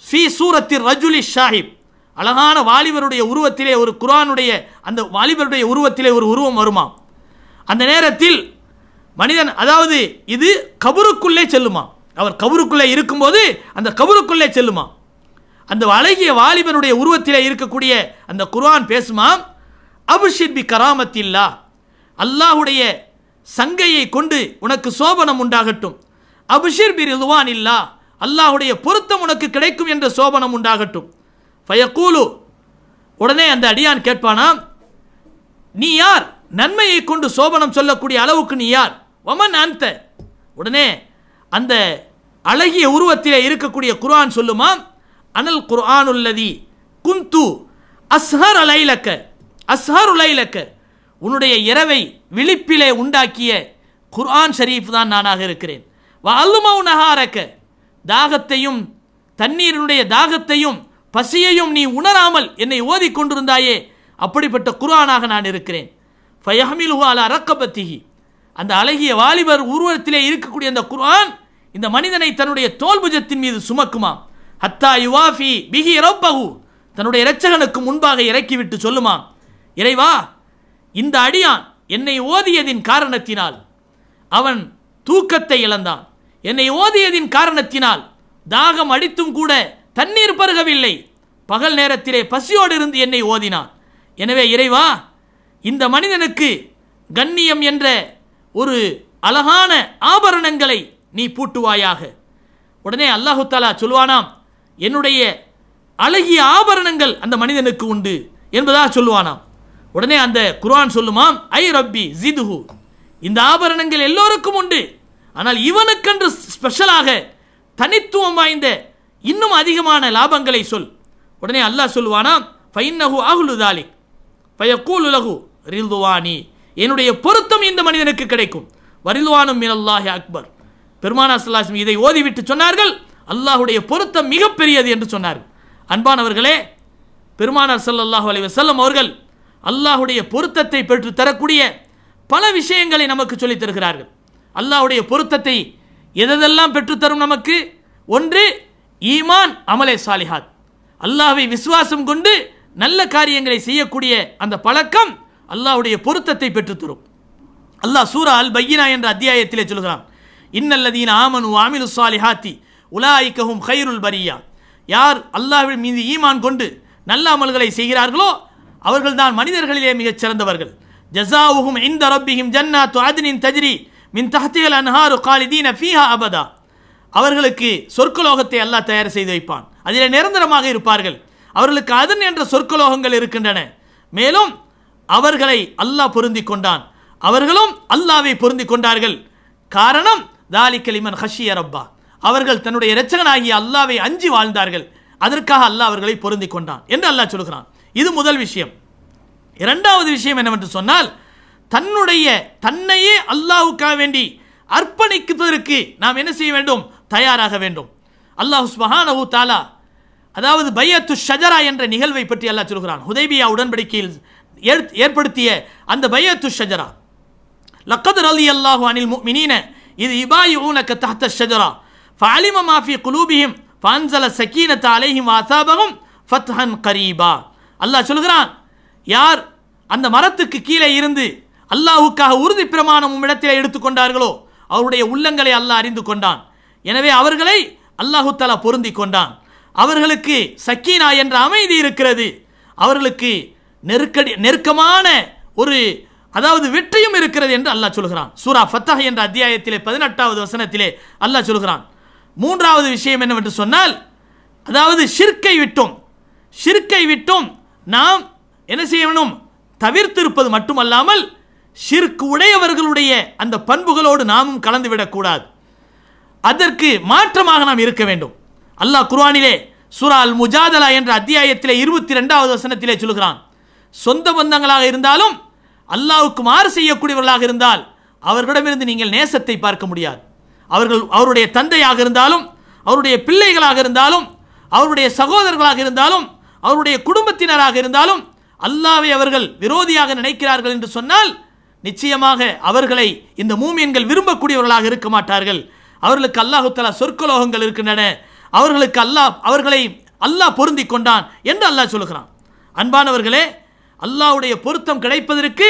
ஃபி சூரத்தில் ரஜுலி ஷாஹிப் அழகான வாலிபருடைய உருவத்திலே ஒரு குரானுடைய அந்த வாலிபருடைய உருவத்திலே ஒரு உருவம் வருமாம் அந்த நேரத்தில் மனிதன் அதாவது இது கபருக்குள்ளே செல்லுமா அவர் கபருக்குள்ளே இருக்கும்போது அந்த கபருக்குள்ளே செல்லுமா அந்த அழகிய வாலிபனுடைய உருவத்திலே இருக்கக்கூடிய அந்த குர்ஆன் பேசுமாம் அபுஷித் பி கராமத்தில்லா அல்லாஹுடைய சங்கையை கொண்டு உனக்கு சோபனம் உண்டாகட்டும் அபுஷிர் பி ரிதுவான் இல்லா அல்லாஹுடைய பொருத்தம் உனக்கு கிடைக்கும் என்ற சோபனம் உண்டாகட்டும் ஃபயக்கூலு உடனே அந்த அடியான் கேட்பானாம் நீ யார் நன்மையை கொண்டு சோபனம் சொல்லக்கூடிய அளவுக்கு நீ யார் ஒமன் அந்த உடனே அந்த அழகிய உருவத்திலே இருக்கக்கூடிய குர்ஆன் சொல்லுமாம் அனல் குர்ஆன் உள்ளதி குந்து அஸ்ஹர் அலைலக்க அஸ்ஹர் உலைலக்க உன்னுடைய இரவை விழிப்பிலே உண்டாக்கிய குர்ஆன் ஷரீஃப் தான் நானாக இருக்கிறேன் வல்லுமா நகாரக்க தாகத்தையும் தண்ணீரினுடைய தாகத்தையும் பசியையும் நீ உணராமல் என்னை ஓதி கொண்டிருந்தாயே அப்படிப்பட்ட குரானாக நான் இருக்கிறேன் ஃபயஹமிலுஹு அலா ரக்கபத்திஹி அந்த அழகிய வாலிபர் உருவத்திலே இருக்கக்கூடிய அந்த குர்ஆன் இந்த மனிதனை தன்னுடைய தோல்புஜத்தின் மீது சுமக்குமாம் ஹத்தா யுவாஃபி பிகி இரப்பகு தன்னுடைய இரட்சகனுக்கு முன்பாக இறக்கிவிட்டு சொல்லுமாம் இறைவா இந்த அடியான் என்னை ஓதியதின் காரணத்தினால் அவன் தூக்கத்தை இழந்தான் என்னை ஓதியதின் காரணத்தினால் தாகம் அடித்தும் கூட தண்ணீர் பருகவில்லை பகல் நேரத்திலே பசியோடு இருந்து என்னை ஓதினான் எனவே இறைவா இந்த மனிதனுக்கு கண்ணியம் என்ற ஒரு அழகான ஆபரணங்களை நீ பூட்டுவாயாக உடனே அல்லாஹு தாலா சொல்வானாம் என்னுடைய அழகிய ஆபரணங்கள் அந்த மனிதனுக்கு உண்டு என்பதாக சொல்லுவானாம் உடனே அந்த குரான் சொல்லுமாம் ஐ ரப்பி ஜிதுஹு இந்த ஆபரணங்கள் எல்லோருக்கும் உண்டு ஆனால் இவனுக்கென்று ஸ்பெஷலாக தனித்துவம் வாய்ந்த இன்னும் அதிகமான லாபங்களை சொல் உடனே அல்லாஹ் சொல்வானா ஃபைன்னஹு அகுலு தாலிக் ஃபயக்கூல் உலகு ரில்துவானி என்னுடைய பொருத்தம் இந்த மனிதனுக்கு கிடைக்கும் வரில்வானும் மினல்லாஹி அக்பர் பெருமானா சல்லாஸ்மி இதை ஓதிவிட்டு சொன்னார்கள் அல்லாஹுடைய பொருத்தம் மிகப்பெரியது என்று சொன்னார்கள் அன்பானவர்களே பெருமானார் சல்லாஹூ அலி வசல்லம் அவர்கள் அல்லாஹுடைய பொருத்தத்தை பெற்று தரக்கூடிய பல விஷயங்களை நமக்கு சொல்லித் தருகிறார்கள் அல்லாஹுடைய பொருத்தத்தை எதெல்லாம் பெற்றுத்தரும் நமக்கு ஒன்று ஈமான் அமலே சாலிஹாத் அல்லாவை விசுவாசம் கொண்டு நல்ல காரியங்களை செய்யக்கூடிய அந்த பழக்கம் அல்லாவுடைய பொருத்தத்தை பெற்றுத்தரும் அல்லாஹ் சூரா அல் பையினா என்ற அத்தியாயத்திலே சொல்கிறான் இன்னல்லதீன் ஆமனு அமிலு சாலிஹாத்தி உலாய்க்கவும் ஹைருல் பரியா யார் அல்லாவின் மீது ஈமான் கொண்டு நல்ல அமல்களை செய்கிறார்களோ அவர்கள்தான் மனிதர்களிலே மிகச் சிறந்தவர்கள் ஜசாவுகும் இந்த ரப்பிகும் ஜன்னா துவாதினின் தஜ்ரி மின் தஹத்திகள் அன்ஹாரு காலிதீன ஃபீஹா அபதா அவர்களுக்கு சொர்க்கலோகத்தை அல்லாஹ் தயார் செய்து வைப்பான் அதில் நிரந்தரமாக இருப்பார்கள் அவர்களுக்கு அதன் என்ற சொற்கலோகங்கள் இருக்கின்றன மேலும் அவர்களை அல்லாஹ் பொருந்தி கொண்டான் அவர்களும் அல்லாவை பொருந்தி கொண்டார்கள் காரணம் தாலிக்கலிமன் ஹஷிய ரப்பா அவர்கள் தன்னுடைய இரச்சகனாகிய அல்லாவை அஞ்சி வாழ்ந்தார்கள் அதற்காக அல்லாஹ் அவர்களை பொருந்தி கொண்டான் என்று அல்லாஹ் சொல்கிறான் இது முதல் விஷயம் இரண்டாவது விஷயம் என்னவென்று சொன்னால் தன்னுடைய தன்னையே அல்லாவுக்காக வேண்டி அர்ப்பணிக்குவதற்கு நாம் என்ன செய்ய வேண்டும் தயாராக வேண்டும் அல்லாஹ் சுபஹானஹு தாலா அதாவது பையத்து ஷஜரா என்ற நிகழ்வை பற்றி அல்லாஹ் சொல்கிறான் ஹுதைபியா உடன்படிக்கையில் ஏற்படுத்திய அந்த பையத்து ஷஜரா லக்கத் அலி அல்லாஹு அனில் மினீன இது இபாய் உனக்கு தஹ்த ஷஜரா ஃபாலிம மாஃபி குலூபியும் ஃபான்சல சக்கீன அலைஹிம் வாசாபகம் ஃபத்ஹன் கரீபா அல்லாஹ் சொல்கிறான் யார் அந்த மரத்துக்கு கீழே இருந்து அல்லாஹுக்காக உறுதி பிரமாணம் உம்மிடத்தில் எடுத்துக்கொண்டார்களோ அவருடைய உள்ளங்களை அல்லாஹ் அறிந்து கொண்டான் எனவே அவர்களை அல்லாஹு தலா பொருந்தி கொண்டான் அவர்களுக்கு சக்கீனா என்ற அமைதி இருக்கிறது அவர்களுக்கு நெருக்கடி நெருக்கமான ஒரு அதாவது வெற்றியும் இருக்கிறது என்று அல்லாஹ் சொல்கிறான் சூரா ஃபத்தஹ் என்ற அத்தியாயத்திலே பதினெட்டாவது வசனத்திலே அல்லாஹ் சொல்கிறான் மூன்றாவது விஷயம் என்னவென்று சொன்னால் அதாவது ஷிர்க்கை விட்டும் ஷிர்க்கை விட்டும் நாம் என்ன செய்யணும் தவிர்த்திருப்பது மட்டுமல்லாமல் ஷிர்க் உடையவர்களுடைய அந்த பண்புகளோடு நாமும் கலந்துவிடக்கூடாது அதற்கு மாற்றமாக நாம் இருக்க வேண்டும் அல்லாஹ் குர்வானிலே சுரா அல் முஜாதலா என்ற அத்தியாயத்திலே இருபத்தி ரெண்டாவது வசனத்திலே சொல்கிறான் சொந்த பந்தங்களாக இருந்தாலும் அல்லாவுக்கு மாறு செய்யக்கூடியவர்களாக இருந்தால் அவர்களிடமிருந்து நீங்கள் நேசத்தை பார்க்க முடியாது அவர்கள் அவருடைய தந்தையாக இருந்தாலும் அவருடைய பிள்ளைகளாக இருந்தாலும் அவருடைய சகோதரர்களாக இருந்தாலும் அவருடைய குடும்பத்தினராக இருந்தாலும் அல்லாவை அவர்கள் விரோதியாக நினைக்கிறார்கள் என்று சொன்னால் நிச்சயமாக அவர்களை இந்த மூமியன்கள் விரும்பக்கூடியவர்களாக இருக்க மாட்டார்கள் அவர்களுக்கு அல்லாஹு தலா சொர்க்கலோகங்கள் இருக்கின்றன அவர்களுக்கு அல்லாஹ் அவர்களை அல்லாஹ் பொருந்தி கொண்டான் என்று அல்லாஹ் சொல்லுகிறான் அன்பானவர்களே அல்லாஹுடைய பொருத்தம் கிடைப்பதற்கு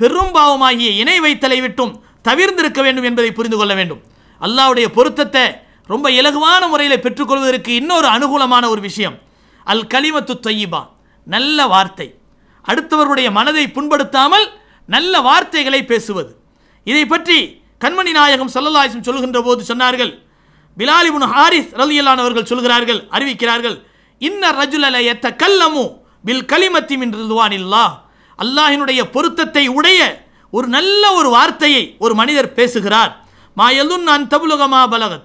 பெரும் பாவமாகிய இணை வைத்தலை விட்டும் தவிர்ந்திருக்க வேண்டும் என்பதை புரிந்து கொள்ள வேண்டும் அல்லாவுடைய பொருத்தத்தை ரொம்ப இலகுவான முறையில் பெற்றுக்கொள்வதற்கு இன்னொரு அனுகூலமான ஒரு விஷயம் அல் கலிமத்து தொய்யிபா நல்ல வார்த்தை அடுத்தவருடைய மனதை புண்படுத்தாமல் நல்ல வார்த்தைகளை பேசுவது இதை பற்றி கண்மணி நாயகம் சல்லல்லாஹிஸ்லம் சொல்லுகின்ற போது சொன்னார்கள் முன் ஹாரிஸ் ரலியல்லான் அவர்கள் சொல்கிறார்கள் அறிவிக்கிறார்கள் இன்ன ரஜுலல எத்த கல்லமு பில் களிமத்தி மின் ரிதுவானில்லா அல்லாஹினுடைய பொருத்தத்தை உடைய ஒரு நல்ல ஒரு வார்த்தையை ஒரு மனிதர் பேசுகிறார் மாயலுன் நான் தபுலகமா பலகத்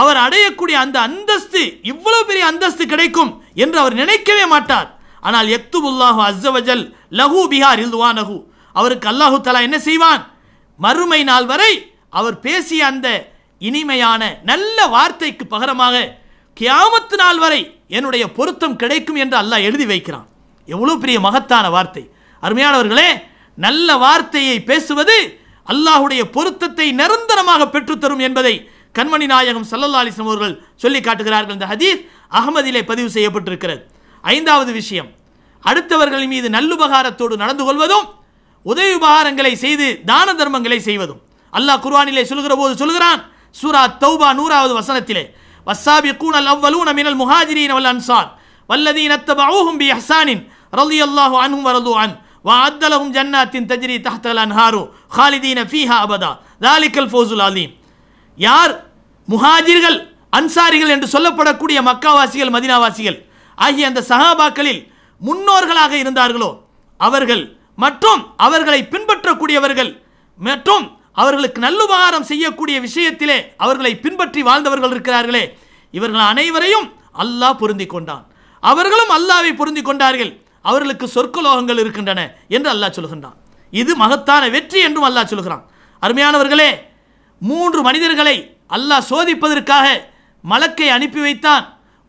அவர் அடையக்கூடிய அந்த அந்தஸ்து இவ்வளவு பெரிய அந்தஸ்து கிடைக்கும் என்று அவர் நினைக்கவே மாட்டார் ஆனால் உல்லாஹு அஸ்ஸவஜல் லஹு பிஹார் ரில்வானஹு அவருக்கு அல்லாஹு தலா என்ன செய்வான் மறுமை நாள் வரை அவர் பேசிய அந்த இனிமையான நல்ல வார்த்தைக்கு பகரமாக கியாமத்து நாள் வரை என்னுடைய பொருத்தம் கிடைக்கும் என்று அல்லாஹ் எழுதி வைக்கிறான் எவ்வளோ பெரிய மகத்தான வார்த்தை அருமையானவர்களே நல்ல வார்த்தையை பேசுவது அல்லாஹுடைய பொருத்தத்தை நிரந்தரமாக பெற்றுத்தரும் என்பதை கண்மணி நாயகம் சல்லல்லா அலிஸ்லாம் அவர்கள் சொல்லி காட்டுகிறார்கள் இந்த ஹதீஸ் அகமதிலே பதிவு செய்யப்பட்டிருக்கிறது ஐந்தாவது விஷயம் அடுத்தவர்கள் மீது நல்லுபகாரத்தோடு நடந்து கொள்வதும் உதவி உபகாரங்களை செய்து தான தர்மங்களை செய்வதும் அல்லாஹ் குர்வானிலே சொல்கிற போது சொல்கிறான் சூரா தௌபா நூறாவது வசனத்திலே வசாபி கூணல் அவ்வலூன மினல் முஹாஜிரீன் வல் அன்சார் வல்லதீன் அத்தபூஹும் பி ஹசானின் ரலி அல்லாஹு அன்ஹும் வரது அன் وأعد ஜன்னாத்தின் தஜ்ரி தஹ்த் அன்ஹாரு ஹாலிதீன ஃபீஹா அபதா தாலிக்கல் ஃபோசுல் அலீம் யார் முஹாஜிர்கள் அன்சாரிகள் என்று சொல்லப்படக்கூடிய மக்காவாசிகள் மதினாவாசிகள் ஆகிய அந்த சஹாபாக்களில் முன்னோர்களாக இருந்தார்களோ அவர்கள் மற்றும் அவர்களை பின்பற்றக்கூடியவர்கள் மற்றும் அவர்களுக்கு நல்லுபகாரம் செய்யக்கூடிய விஷயத்திலே அவர்களை பின்பற்றி வாழ்ந்தவர்கள் இருக்கிறார்களே இவர்கள் அனைவரையும் அல்லாஹ் பொருந்தி கொண்டான் அவர்களும் அல்லாவை பொருந்தி கொண்டார்கள் அவர்களுக்கு சொற்கலோகங்கள் இருக்கின்றன என்று அல்லாஹ் சொல்கின்றான் இது மகத்தான வெற்றி என்றும் அல்லாஹ் சொல்கிறான் அருமையானவர்களே மூன்று மனிதர்களை அல்லாஹ் சோதிப்பதற்காக மலக்கை அனுப்பி வைத்தான்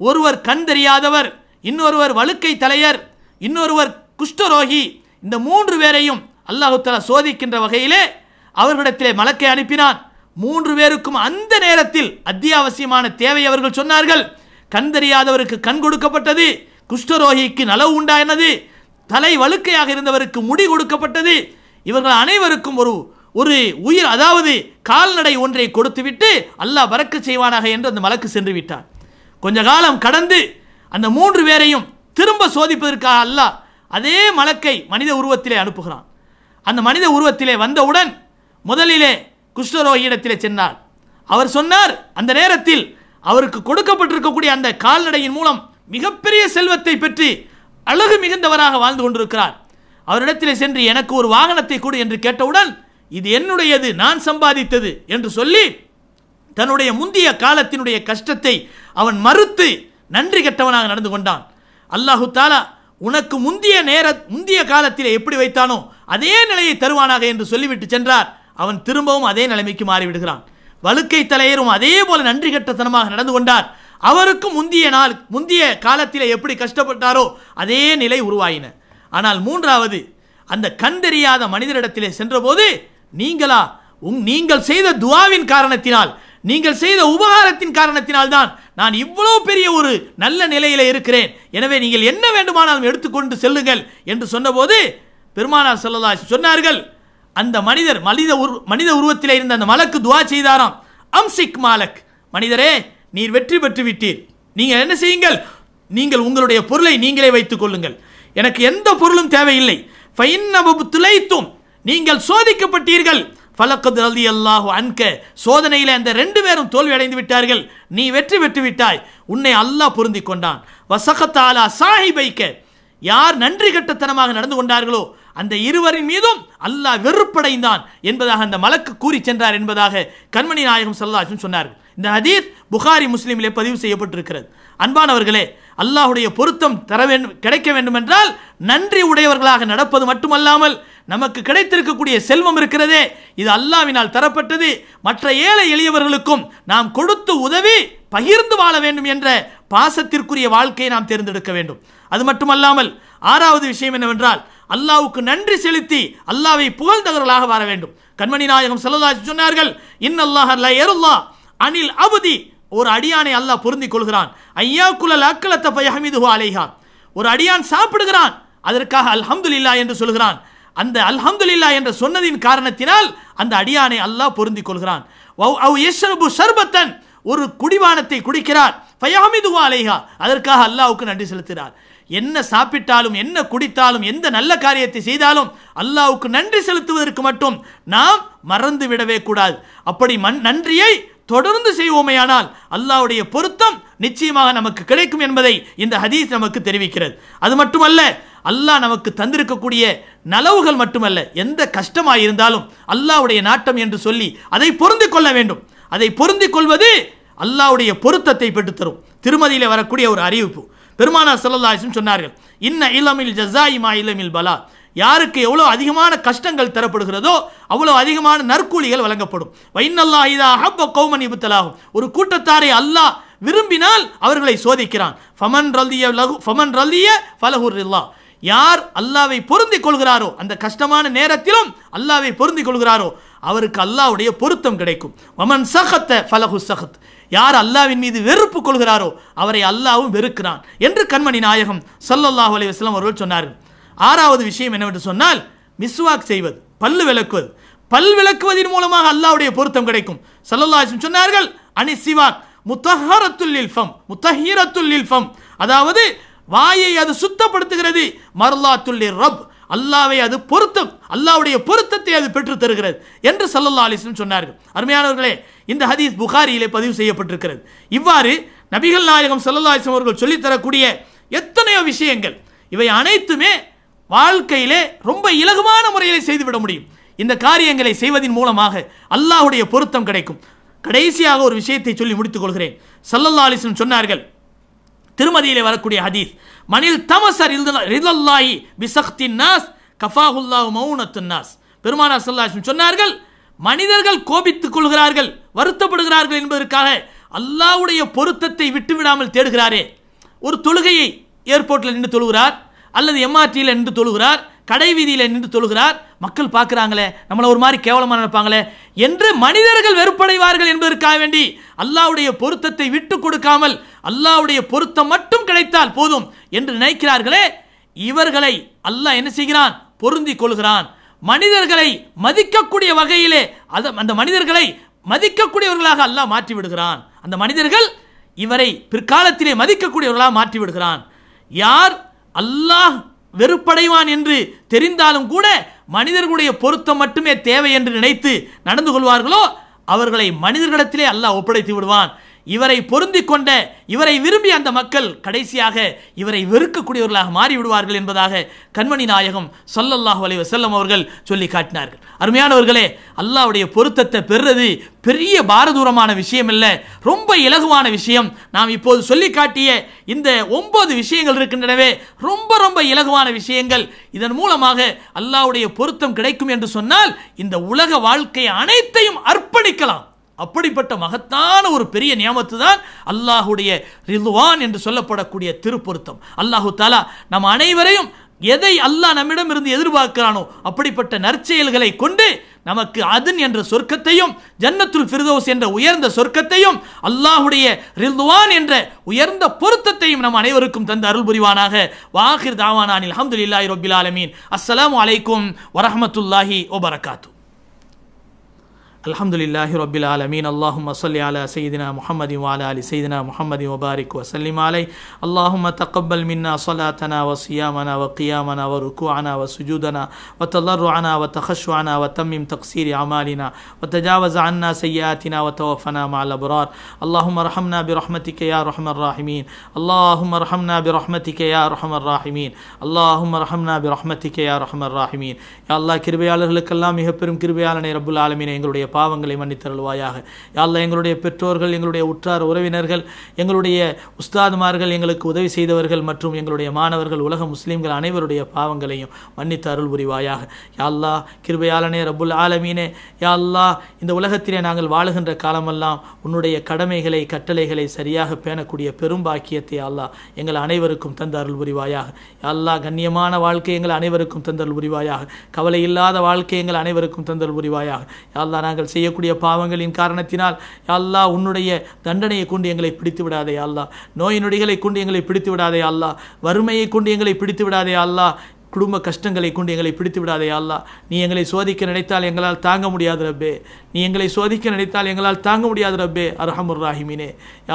ஒருவர் கண் தெரியாதவர் இன்னொருவர் வழுக்கை தலையர் இன்னொருவர் குஷ்டரோகி இந்த மூன்று பேரையும் அல்லாஹுத்தலா சோதிக்கின்ற வகையிலே அவர்களிடத்திலே மலக்கை அனுப்பினான் மூன்று பேருக்கும் அந்த நேரத்தில் அத்தியாவசியமான தேவை அவர்கள் சொன்னார்கள் கண் தெரியாதவருக்கு கண் கொடுக்கப்பட்டது குஷ்டரோகிக்கு நலவு உண்டானது தலை வழுக்கையாக இருந்தவருக்கு முடி கொடுக்கப்பட்டது இவர்கள் அனைவருக்கும் ஒரு ஒரு உயிர் அதாவது கால்நடை ஒன்றை கொடுத்துவிட்டு அல்லாஹ் வரக்கு செய்வானாக என்று அந்த மலக்கு சென்று விட்டார் கொஞ்ச காலம் கடந்து அந்த மூன்று பேரையும் திரும்ப சோதிப்பதற்காக அல்லாஹ் அதே மலக்கை மனித உருவத்திலே அனுப்புகிறான் அந்த மனித உருவத்திலே வந்தவுடன் முதலிலே குஷ்டரோகியிடத்திலே சென்றார் அவர் சொன்னார் அந்த நேரத்தில் அவருக்கு கொடுக்கப்பட்டிருக்கக்கூடிய அந்த கால்நடையின் மூலம் மிகப்பெரிய செல்வத்தை பெற்று அழகு மிகுந்தவராக வாழ்ந்து கொண்டிருக்கிறார் அவரிடத்தில் சென்று எனக்கு ஒரு வாகனத்தை கொடு என்று கேட்டவுடன் இது என்னுடையது நான் சம்பாதித்தது என்று சொல்லி தன்னுடைய முந்தைய காலத்தினுடைய கஷ்டத்தை அவன் மறுத்து நன்றி கெட்டவனாக நடந்து கொண்டான் அல்லாஹு தாலா உனக்கு முந்தைய நேர முந்தைய காலத்தில் எப்படி வைத்தானோ அதே நிலையை தருவானாக என்று சொல்லிவிட்டு சென்றார் அவன் திரும்பவும் அதே நிலைமைக்கு மாறிவிடுகிறான் வழுக்கை தலையரும் அதே போல நன்றி கட்டத்தனமாக நடந்து கொண்டார் அவருக்கும் முந்திய நாள் முந்திய காலத்தில் எப்படி கஷ்டப்பட்டாரோ அதே நிலை உருவாயின ஆனால் மூன்றாவது அந்த கண் தெரியாத மனிதரிடத்திலே சென்றபோது நீங்களா உங் நீங்கள் செய்த துவாவின் காரணத்தினால் நீங்கள் செய்த உபகாரத்தின் காரணத்தினால் தான் நான் இவ்வளோ பெரிய ஒரு நல்ல நிலையில் இருக்கிறேன் எனவே நீங்கள் என்ன வேண்டுமானாலும் எடுத்துக்கொண்டு செல்லுங்கள் என்று சொன்னபோது பெருமானார் செல்லதாசி சொன்னார்கள் அந்த மனிதர் மனித உரு மனித உருவத்தில் இருந்த அந்த மலக்கு துவா செய்தாராம் அம்சிக் மாலக் மனிதரே நீர் வெற்றி பெற்று விட்டீர் நீங்கள் என்ன செய்யுங்கள் நீங்கள் உங்களுடைய பொருளை நீங்களே வைத்துக் கொள்ளுங்கள் எனக்கு எந்த பொருளும் தேவையில்லை துளைத்தும் நீங்கள் சோதிக்கப்பட்டீர்கள் பலக்கது ரதி அல்லாஹு அன்க சோதனையில் அந்த ரெண்டு பேரும் தோல்வி அடைந்து விட்டார்கள் நீ வெற்றி பெற்று விட்டாய் உன்னை அல்லாஹ் பொருந்தி கொண்டான் வசகத்தாலா சாஹிபைக்க யார் நன்றி கட்டத்தனமாக நடந்து கொண்டார்களோ அந்த இருவரின் மீதும் அல்லாஹ் வெறுப்படைந்தான் என்பதாக அந்த மலக்கு கூறி சென்றார் என்பதாக கண்மணி நாயகம் சல்லாச்சும் சொன்னார்கள் இந்த ஹதீஸ் புகாரி முஸ்லீமிலே பதிவு செய்யப்பட்டிருக்கிறது அன்பானவர்களே அல்லாஹுடைய பொருத்தம் தர வேண்டும் கிடைக்க வேண்டுமென்றால் நன்றி உடையவர்களாக நடப்பது மட்டுமல்லாமல் நமக்கு கிடைத்திருக்கக்கூடிய செல்வம் இருக்கிறதே இது அல்லாவினால் தரப்பட்டது மற்ற ஏழை எளியவர்களுக்கும் நாம் கொடுத்து உதவி பகிர்ந்து வாழ வேண்டும் என்ற பாசத்திற்குரிய வாழ்க்கையை நாம் தேர்ந்தெடுக்க வேண்டும் அது மட்டுமல்லாமல் ஆறாவது விஷயம் என்னவென்றால் அல்லாவுக்கு நன்றி செலுத்தி அல்லாவை புகழ்ந்தவர்களாக வர வேண்டும் கண்மணி நாயகம் செல்லதாஜ் சொன்னார்கள் இன்னல்லாஹ் லயருல்லா அனில் அபுதி ஒரு அடியானை அல்லாஹ் பொருந்திக் கொள்கிறான் ஐயா குலல் அக்கலத்தப்பை ஹமீதுஹு அலைஹா ஒரு அடியான் சாப்பிடுகிறான் அதற்காக இல்லா என்று சொல்கிறான் அந்த இல்லா என்று சொன்னதின் காரணத்தினால் அந்த அடியானை அல்லாஹ் பொருந்திக் கொள்கிறான் அவ் ஒரு குடிவானத்தை குடிக்கிறார் ஃபயாமிதுவா அலைஹா அதற்காக அல்லாவுக்கு நன்றி செலுத்துகிறார் என்ன சாப்பிட்டாலும் என்ன குடித்தாலும் எந்த நல்ல காரியத்தை செய்தாலும் அல்லாவுக்கு நன்றி செலுத்துவதற்கு மட்டும் நாம் மறந்து விடவே கூடாது அப்படி மண் நன்றியை தொடர்ந்து செய்வோமையானால் அல்லாவுடைய பொருத்தம் நிச்சயமாக நமக்கு கிடைக்கும் என்பதை இந்த ஹதீஸ் நமக்கு தெரிவிக்கிறது அது மட்டுமல்ல அல்லாஹ் நமக்கு தந்திருக்கக்கூடிய நலவுகள் மட்டுமல்ல எந்த கஷ்டமாயிருந்தாலும் அல்லாவுடைய நாட்டம் என்று சொல்லி அதை பொருந்து கொள்ள வேண்டும் அதை பொருந்தி கொள்வது அல்லாவுடைய பொருத்தத்தை பெற்றுத்தரும் திருமதியில் வரக்கூடிய ஒரு அறிவிப்பு பெருமானார் செல்லல்லாசும் சொன்னார்கள் இன்ன இளமில் ஜசாயிமா இளமில் பலா யாருக்கு எவ்வளோ அதிகமான கஷ்டங்கள் தரப்படுகிறதோ அவ்வளோ அதிகமான நற்கூலிகள் வழங்கப்படும் வைநல்லா இதா ஹப்ப கௌமன் இபுத்தலாகும் ஒரு கூட்டத்தாரை அல்லாஹ் விரும்பினால் அவர்களை சோதிக்கிறான் ஃபமன் ரல்திய லகு ஃபமன் ரல்லிய ஃபலஹுர் இல்லா யார் அல்லாவை பொருந்திக் கொள்கிறாரோ அந்த கஷ்டமான நேரத்திலும் அல்லாவை பொருந்திக் கொள்கிறாரோ அவருக்கு அல்லாவுடைய பொருத்தம் கிடைக்கும் வமன் சஹத்த ஃபலஹு சஹத் யார் அல்லாவின் மீது வெறுப்பு கொள்கிறாரோ அவரை அல்லாவும் வெறுக்கிறான் என்று கண்மணி நாயகம் சல்லல்லாஹு வஸ்லாம் அவர்கள் சொன்னார் ஆறாவது விஷயம் என்னவென்று சொன்னால் மிஸ்வாக் செய்வது பல்லு விளக்குவது பல் விளக்குவதன் மூலமாக அல்லாவுடைய பொருத்தம் கிடைக்கும் சல்லல்லாஹ் சொன்னார்கள் அனி சிவாக் முத்தஹரத்துல் இல்ஃபம் முத்தஹீரத்துல் இல்ஃபம் அதாவது வாயை அது சுத்தப்படுத்துகிறது துல்லி ரப் அல்லாவை அது பொருத்தம் அல்லாவுடைய பொருத்தத்தை அது பெற்று தருகிறது என்று சல்லல்லா அலிஸ்லம் சொன்னார்கள் அருமையானவர்களே இந்த ஹதீஸ் புகாரியிலே பதிவு செய்யப்பட்டிருக்கிறது இவ்வாறு நபிகள் நாயகம் செல்லல்லாசம் அவர்கள் சொல்லித்தரக்கூடிய எத்தனையோ விஷயங்கள் இவை அனைத்துமே வாழ்க்கையிலே ரொம்ப இலகுவான முறையிலே செய்துவிட முடியும் இந்த காரியங்களை செய்வதன் மூலமாக அல்லாஹுடைய பொருத்தம் கிடைக்கும் கடைசியாக ஒரு விஷயத்தை சொல்லி முடித்துக் கொள்கிறேன் சல்லல்லா அலிஸ்லம் சொன்னார்கள் திருமதியிலே வரக்கூடிய ஹதீஸ் மணில் தமசர் ரிதல்லாஹி நாஸ் பெருமானா சல்லாஹிஸ்லம் சொன்னார்கள் மனிதர்கள் கோபித்துக் கொள்கிறார்கள் வருத்தப்படுகிறார்கள் என்பதற்காக அல்லாவுடைய பொருத்தத்தை விட்டுவிடாமல் தேடுகிறாரே ஒரு தொழுகையை ஏர்போர்ட்டில் நின்று தொழுகிறார் அல்லது எம்ஆர்டியில் நின்று தொழுகிறார் கடை வீதியில் நின்று தொழுகிறார் மக்கள் பார்க்குறாங்களே நம்மளை ஒரு மாதிரி கேவலமாக நினைப்பாங்களே என்று மனிதர்கள் வெறுப்படைவார்கள் என்பதற்காக வேண்டி அல்லாவுடைய பொருத்தத்தை விட்டு கொடுக்காமல் அல்லாவுடைய பொருத்தம் மட்டும் கிடைத்தால் போதும் என்று நினைக்கிறார்களே இவர்களை அல்லாஹ் என்ன செய்கிறான் பொருந்தி கொள்கிறான் மனிதர்களை மதிக்கக்கூடிய வகையிலே அது அந்த மனிதர்களை மதிக்கக்கூடியவர்களாக அல்லாஹ் மாற்றி விடுகிறான் அந்த மனிதர்கள் இவரை பிற்காலத்திலே மதிக்கக்கூடியவர்களாக மாற்றி விடுகிறான் யார் அல்லாஹ் வெறுப்படைவான் என்று தெரிந்தாலும் கூட மனிதர்களுடைய பொருத்தம் மட்டுமே தேவை என்று நினைத்து நடந்து கொள்வார்களோ அவர்களை மனிதர்களிடத்திலே அல்லாஹ் ஒப்படைத்து விடுவான் இவரை பொருந்தி கொண்ட இவரை விரும்பி அந்த மக்கள் கடைசியாக இவரை வெறுக்கக்கூடியவர்களாக மாறிவிடுவார்கள் என்பதாக கண்மணி நாயகம் சொல்லல்லாஹ் அலைவ செல்லம் அவர்கள் சொல்லி காட்டினார்கள் அருமையானவர்களே அல்லாவுடைய பொருத்தத்தை பெறுறது பெரிய பாரதூரமான விஷயம் இல்லை ரொம்ப இலகுவான விஷயம் நாம் இப்போது சொல்லி காட்டிய இந்த ஒன்பது விஷயங்கள் இருக்கின்றனவே ரொம்ப ரொம்ப இலகுவான விஷயங்கள் இதன் மூலமாக அல்லாவுடைய பொருத்தம் கிடைக்கும் என்று சொன்னால் இந்த உலக வாழ்க்கை அனைத்தையும் அர்ப்பணிக்கலாம் அப்படிப்பட்ட மகத்தான ஒரு பெரிய நியமத்து தான் அல்லாஹுடைய ரிதுவான் என்று சொல்லப்படக்கூடிய திருப்பொருத்தம் அல்லாஹு தாலா நம் அனைவரையும் எதை அல்லாஹ் நம்மிடம் இருந்து எதிர்பார்க்கிறானோ அப்படிப்பட்ட நற்செயல்களை கொண்டு நமக்கு அதன் என்ற சொர்க்கத்தையும் ஜன்னத்துல் ஃபிர்தோஸ் என்ற உயர்ந்த சொர்க்கத்தையும் அல்லாஹுடைய ரில்வான் என்ற உயர்ந்த பொருத்தத்தையும் நம் அனைவருக்கும் தந்த அருள் புரிவானாக வாஹிர் அஹமது அஹமதுல்லாஹி ரபில் ஆலமீன் அஸ்லாம் வலைக்கும் வரமத்துல்லாஹி ஒபரகாத்து الحمد لله رب العالمين اللهم صل على سيدنا محمد وعلى ال سيدنا محمد وبارك وسلم عليه اللهم تقبل منا صلاتنا وصيامنا وقيامنا وركوعنا وسجودنا وتضرعنا وتخشعنا وتمم تقصير اعمالنا وتجاوز عنا سيئاتنا وتوفنا مع الابرار اللهم ارحمنا برحمتك يا ارحم الراحمين اللهم ارحمنا برحمتك يا ارحم الراحمين اللهم ارحمنا برحمتك يا ارحم الراحمين يا الله கிருபையாளர்களுக்கெல்லாம் மிகப்பெரும் கிருபையாளனை ரபுல் رب العالمين பாவங்களை மன்னித்தருள்வாயாக யாழ்ல எங்களுடைய பெற்றோர்கள் எங்களுடைய உற்றார் உறவினர்கள் எங்களுடைய உஸ்தாதுமார்கள் எங்களுக்கு உதவி செய்தவர்கள் மற்றும் எங்களுடைய மாணவர்கள் உலக முஸ்லீம்கள் அனைவருடைய பாவங்களையும் மன்னித்து அருள் புரிவாயாக யாழ்லா கிருபையாளனே ரபுல் ஆலமீனே யாழ்லா இந்த உலகத்திலே நாங்கள் வாழுகின்ற காலமெல்லாம் உன்னுடைய கடமைகளை கட்டளைகளை சரியாக பேணக்கூடிய பெரும் பாக்கியத்தை அல்லா எங்கள் அனைவருக்கும் தந்த அருள் புரிவாயாக யாழ்லா கண்ணியமான வாழ்க்கை எங்கள் அனைவருக்கும் தந்தல் புரிவாயாக கவலை இல்லாத வாழ்க்கை எங்கள் அனைவருக்கும் தந்தல் புரிவாயாக யாழ்லா நாங்கள் நாங்கள் செய்யக்கூடிய பாவங்களின் காரணத்தினால் அல்லா உன்னுடைய தண்டனையை கொண்டு எங்களை பிடித்து விடாதே அல்லா நோய் நொடிகளை கொண்டு எங்களை பிடித்து விடாதே அல்லா வறுமையை கொண்டு எங்களை பிடித்து விடாதே அல்லா குடும்ப கஷ்டங்களை கொண்டு எங்களை பிடித்து விடாதே அல்லா நீ எங்களை சோதிக்க நினைத்தால் எங்களால் தாங்க முடியாது ரப்பே நீ எங்களை சோதிக்க நினைத்தால் எங்களால் தாங்க முடியாது ரப்பே அர்ஹமுர் ராஹிமினே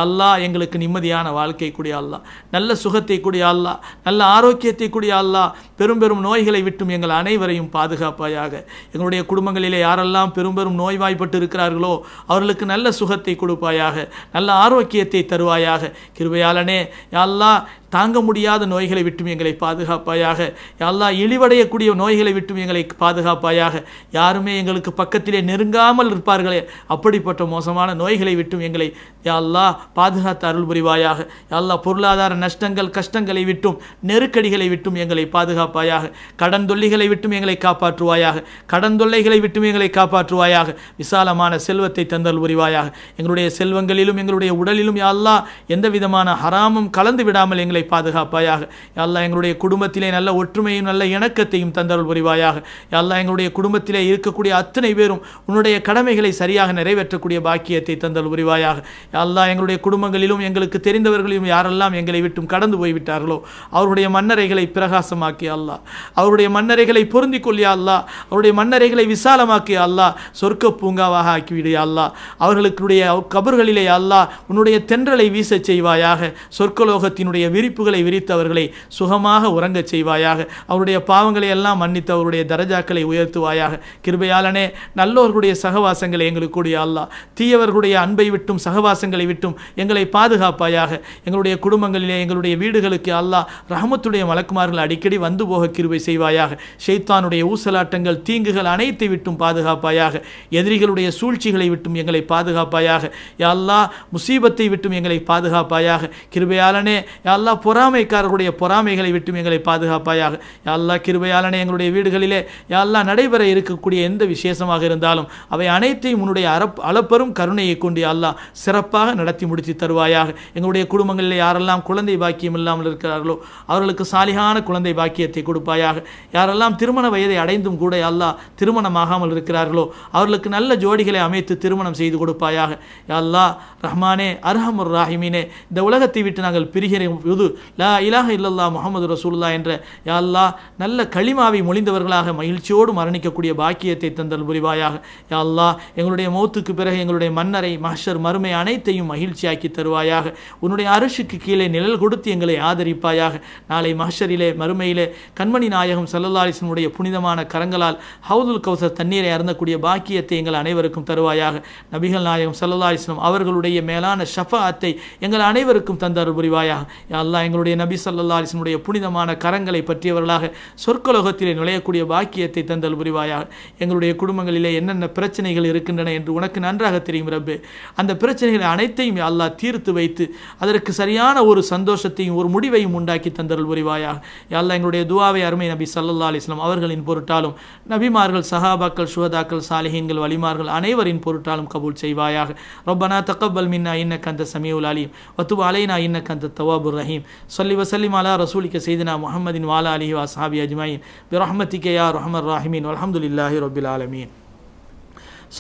அல்லா எங்களுக்கு நிம்மதியான வாழ்க்கை கூடிய அல்லா நல்ல சுகத்தை கூடிய அல்லா நல்ல ஆரோக்கியத்தை கூடிய அல்லா பெரும் பெரும் நோய்களை விட்டும் எங்கள் அனைவரையும் பாதுகாப்பாயாக எங்களுடைய குடும்பங்களிலே யாரெல்லாம் பெரும் பெரும் நோய்வாய்ப்பட்டு இருக்கிறார்களோ அவர்களுக்கு நல்ல சுகத்தை கொடுப்பாயாக நல்ல ஆரோக்கியத்தை தருவாயாக கிருபையாளனே யாரெல்லாம் தாங்க முடியாத நோய்களை விட்டும் எங்களை பாதுகாப்பாயாக எல்லா இழிவடையக்கூடிய நோய்களை விட்டும் எங்களை பாதுகாப்பாயாக யாருமே எங்களுக்கு பக்கத்திலே நெருங்காமல் இருப்பார்களே அப்படிப்பட்ட மோசமான நோய்களை விட்டும் எங்களை எல்லா பாதுகாத்து அருள் புரிவாயாக எல்லா பொருளாதார நஷ்டங்கள் கஷ்டங்களை விட்டும் நெருக்கடிகளை விட்டும் எங்களை பாதுகாப்பாயாக கடன் தொல்லைகளை விட்டும் எங்களை காப்பாற்றுவாயாக கடந்தொல்லைகளை விட்டும் எங்களை காப்பாற்றுவாயாக விசாலமான செல்வத்தை தந்தல் புரிவாயாக எங்களுடைய செல்வங்களிலும் எங்களுடைய உடலிலும் எல்லா எந்த விதமான ஹராமும் கலந்து விடாமல் எங்களை எங்களை பாதுகாப்பாயாக எல்லாம் எங்களுடைய குடும்பத்திலே நல்ல ஒற்றுமையும் நல்ல இணக்கத்தையும் தந்தருள் புரிவாயாக எல்லாம் எங்களுடைய குடும்பத்திலே இருக்கக்கூடிய அத்தனை பேரும் உன்னுடைய கடமைகளை சரியாக நிறைவேற்றக்கூடிய பாக்கியத்தை தந்தல் புரிவாயாக எல்லாம் எங்களுடைய குடும்பங்களிலும் எங்களுக்கு தெரிந்தவர்களையும் யாரெல்லாம் எங்களை விட்டும் கடந்து போய்விட்டார்களோ அவருடைய மன்னரைகளை பிரகாசமாக்கி அல்லா அவருடைய மன்னரைகளை பொருந்திக் கொள்ளியா அல்லா அவருடைய மன்னரைகளை விசாலமாக்கி அல்லா சொர்க்க பூங்காவாக ஆக்கிவிடு அல்லா அவர்களுடைய கபர்களிலே அல்லா உன்னுடைய தென்றலை வீச செய்வாயாக சொர்க்கலோகத்தினுடைய விரி விரிப்புகளை விரித்து அவர்களை சுகமாக உறங்கச் செய்வாயாக அவருடைய பாவங்களை எல்லாம் மன்னித்து அவருடைய தரஜாக்களை உயர்த்துவாயாக கிருபையாளனே நல்லோர்களுடைய சகவாசங்களை எங்களுக்கு கூடிய அல்லா தீயவர்களுடைய அன்பை விட்டும் சகவாசங்களை விட்டும் எங்களை பாதுகாப்பாயாக எங்களுடைய குடும்பங்களிலே எங்களுடைய வீடுகளுக்கு அல்லா ரஹமத்துடைய மலக்குமார்கள் அடிக்கடி வந்து போக கிருபை செய்வாயாக ஷெய்தானுடைய ஊசலாட்டங்கள் தீங்குகள் அனைத்தை விட்டும் பாதுகாப்பாயாக எதிரிகளுடைய சூழ்ச்சிகளை விட்டும் எங்களை பாதுகாப்பாயாக அல்லா முசீபத்தை விட்டும் எங்களை பாதுகாப்பாயாக கிருபையாளனே அல்லா பொறாமைக்காரர்களுடைய பொறாமைகளை விட்டும் எங்களை பாதுகாப்பாயாக எல்லா கிருபையாளனே எங்களுடைய வீடுகளிலே யாழ்லா நடைபெற இருக்கக்கூடிய எந்த விசேஷமாக இருந்தாலும் அவை அனைத்தையும் உன்னுடைய அரப் அளப்பெரும் கருணையை கொண்டு அல்லா சிறப்பாக நடத்தி முடித்து தருவாயாக எங்களுடைய குடும்பங்களில் யாரெல்லாம் குழந்தை பாக்கியம் இல்லாமல் இருக்கிறார்களோ அவர்களுக்கு சாலிகான குழந்தை பாக்கியத்தை கொடுப்பாயாக யாரெல்லாம் திருமண வயதை அடைந்தும் கூட அல்லா திருமணமாகாமல் இருக்கிறார்களோ அவர்களுக்கு நல்ல ஜோடிகளை அமைத்து திருமணம் செய்து கொடுப்பாயாக அல்லா ரஹ்மானே அர்ஹமுர் ராஹிமீனே இந்த உலகத்தை விட்டு நாங்கள் பிரிகிற போது லா இலாக இல்லல்லா முகமது ரசூல்லா என்ற யாழ்லா நல்ல களிமாவை மொழிந்தவர்களாக மகிழ்ச்சியோடு மரணிக்கக்கூடிய பாக்கியத்தை தந்தல் புரிவாயாக யாழ்லா எங்களுடைய மௌத்துக்கு பிறகு எங்களுடைய மன்னரை மஹர் மறுமை அனைத்தையும் மகிழ்ச்சியாக்கி தருவாயாக உன்னுடைய அரசுக்கு கீழே நிழல் கொடுத்து எங்களை ஆதரிப்பாயாக நாளை மஹரிலே மறுமையிலே கண்மணி நாயகம் சல்லல்லாலிசனுடைய புனிதமான கரங்களால் ஹவுதுல் கவுசர் தண்ணீரை அறந்தக்கூடிய பாக்கியத்தை எங்கள் அனைவருக்கும் தருவாயாக நபிகள் நாயகம் சல்லல்லாலிஸ்லம் அவர்களுடைய மேலான ஷஃபாத்தை எங்கள் அனைவருக்கும் தந்தார் புரிவாயாக யாழ்லா அல்லா எங்களுடைய நபி சல்லா அலிசனுடைய புனிதமான கரங்களை பற்றியவர்களாக சொற்கலோகத்திலே நுழையக்கூடிய பாக்கியத்தை தந்தல் புரிவாயாக எங்களுடைய குடும்பங்களிலே என்னென்ன பிரச்சனைகள் இருக்கின்றன என்று உனக்கு நன்றாக தெரியும் ரப்பு அந்த பிரச்சனைகள் அனைத்தையும் அல்லாஹ் தீர்த்து வைத்து அதற்கு சரியான ஒரு சந்தோஷத்தையும் ஒரு முடிவையும் உண்டாக்கி தந்தல் புரிவாயாக அல்லா எங்களுடைய துவாவை அருமை நபி சல்லா அலிஸ்லாம் அவர்களின் பொருட்டாலும் நபிமார்கள் சஹாபாக்கள் சுகதாக்கள் சாலிஹீன்கள் வலிமார்கள் அனைவரின் பொருட்டாலும் கபூல் செய்வாயாக ரொப்பனா தக்கபல் மின்னா இன்ன கந்த சமியுல் அலீம் நான் அலைனா இன்ன கந்த தவாபுர் ரஹீம் صلي وسلم على رسولك سيدنا محمد وعلى آله وأصحابه أجمعين برحمتك يا أرحم الراحمين والحمد لله رب العالمين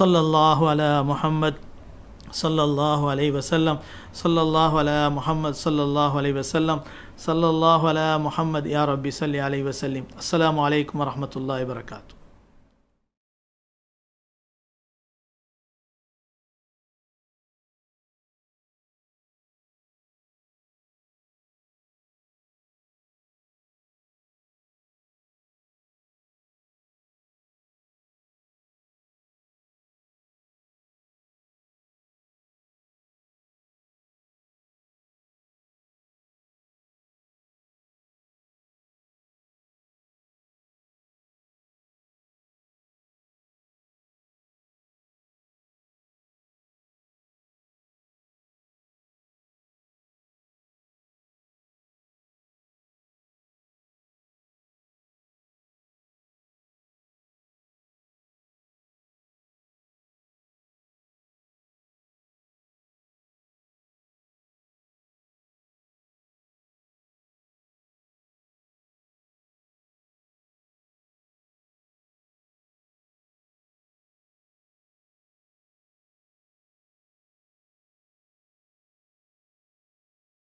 صلى الله على محمد صلى الله عليه وسلم صلى الله على محمد صلى الله عليه وسلم صلى الله على محمد يا ربي صلي عليه وسلم السلام عليكم ورحمة الله وبركاته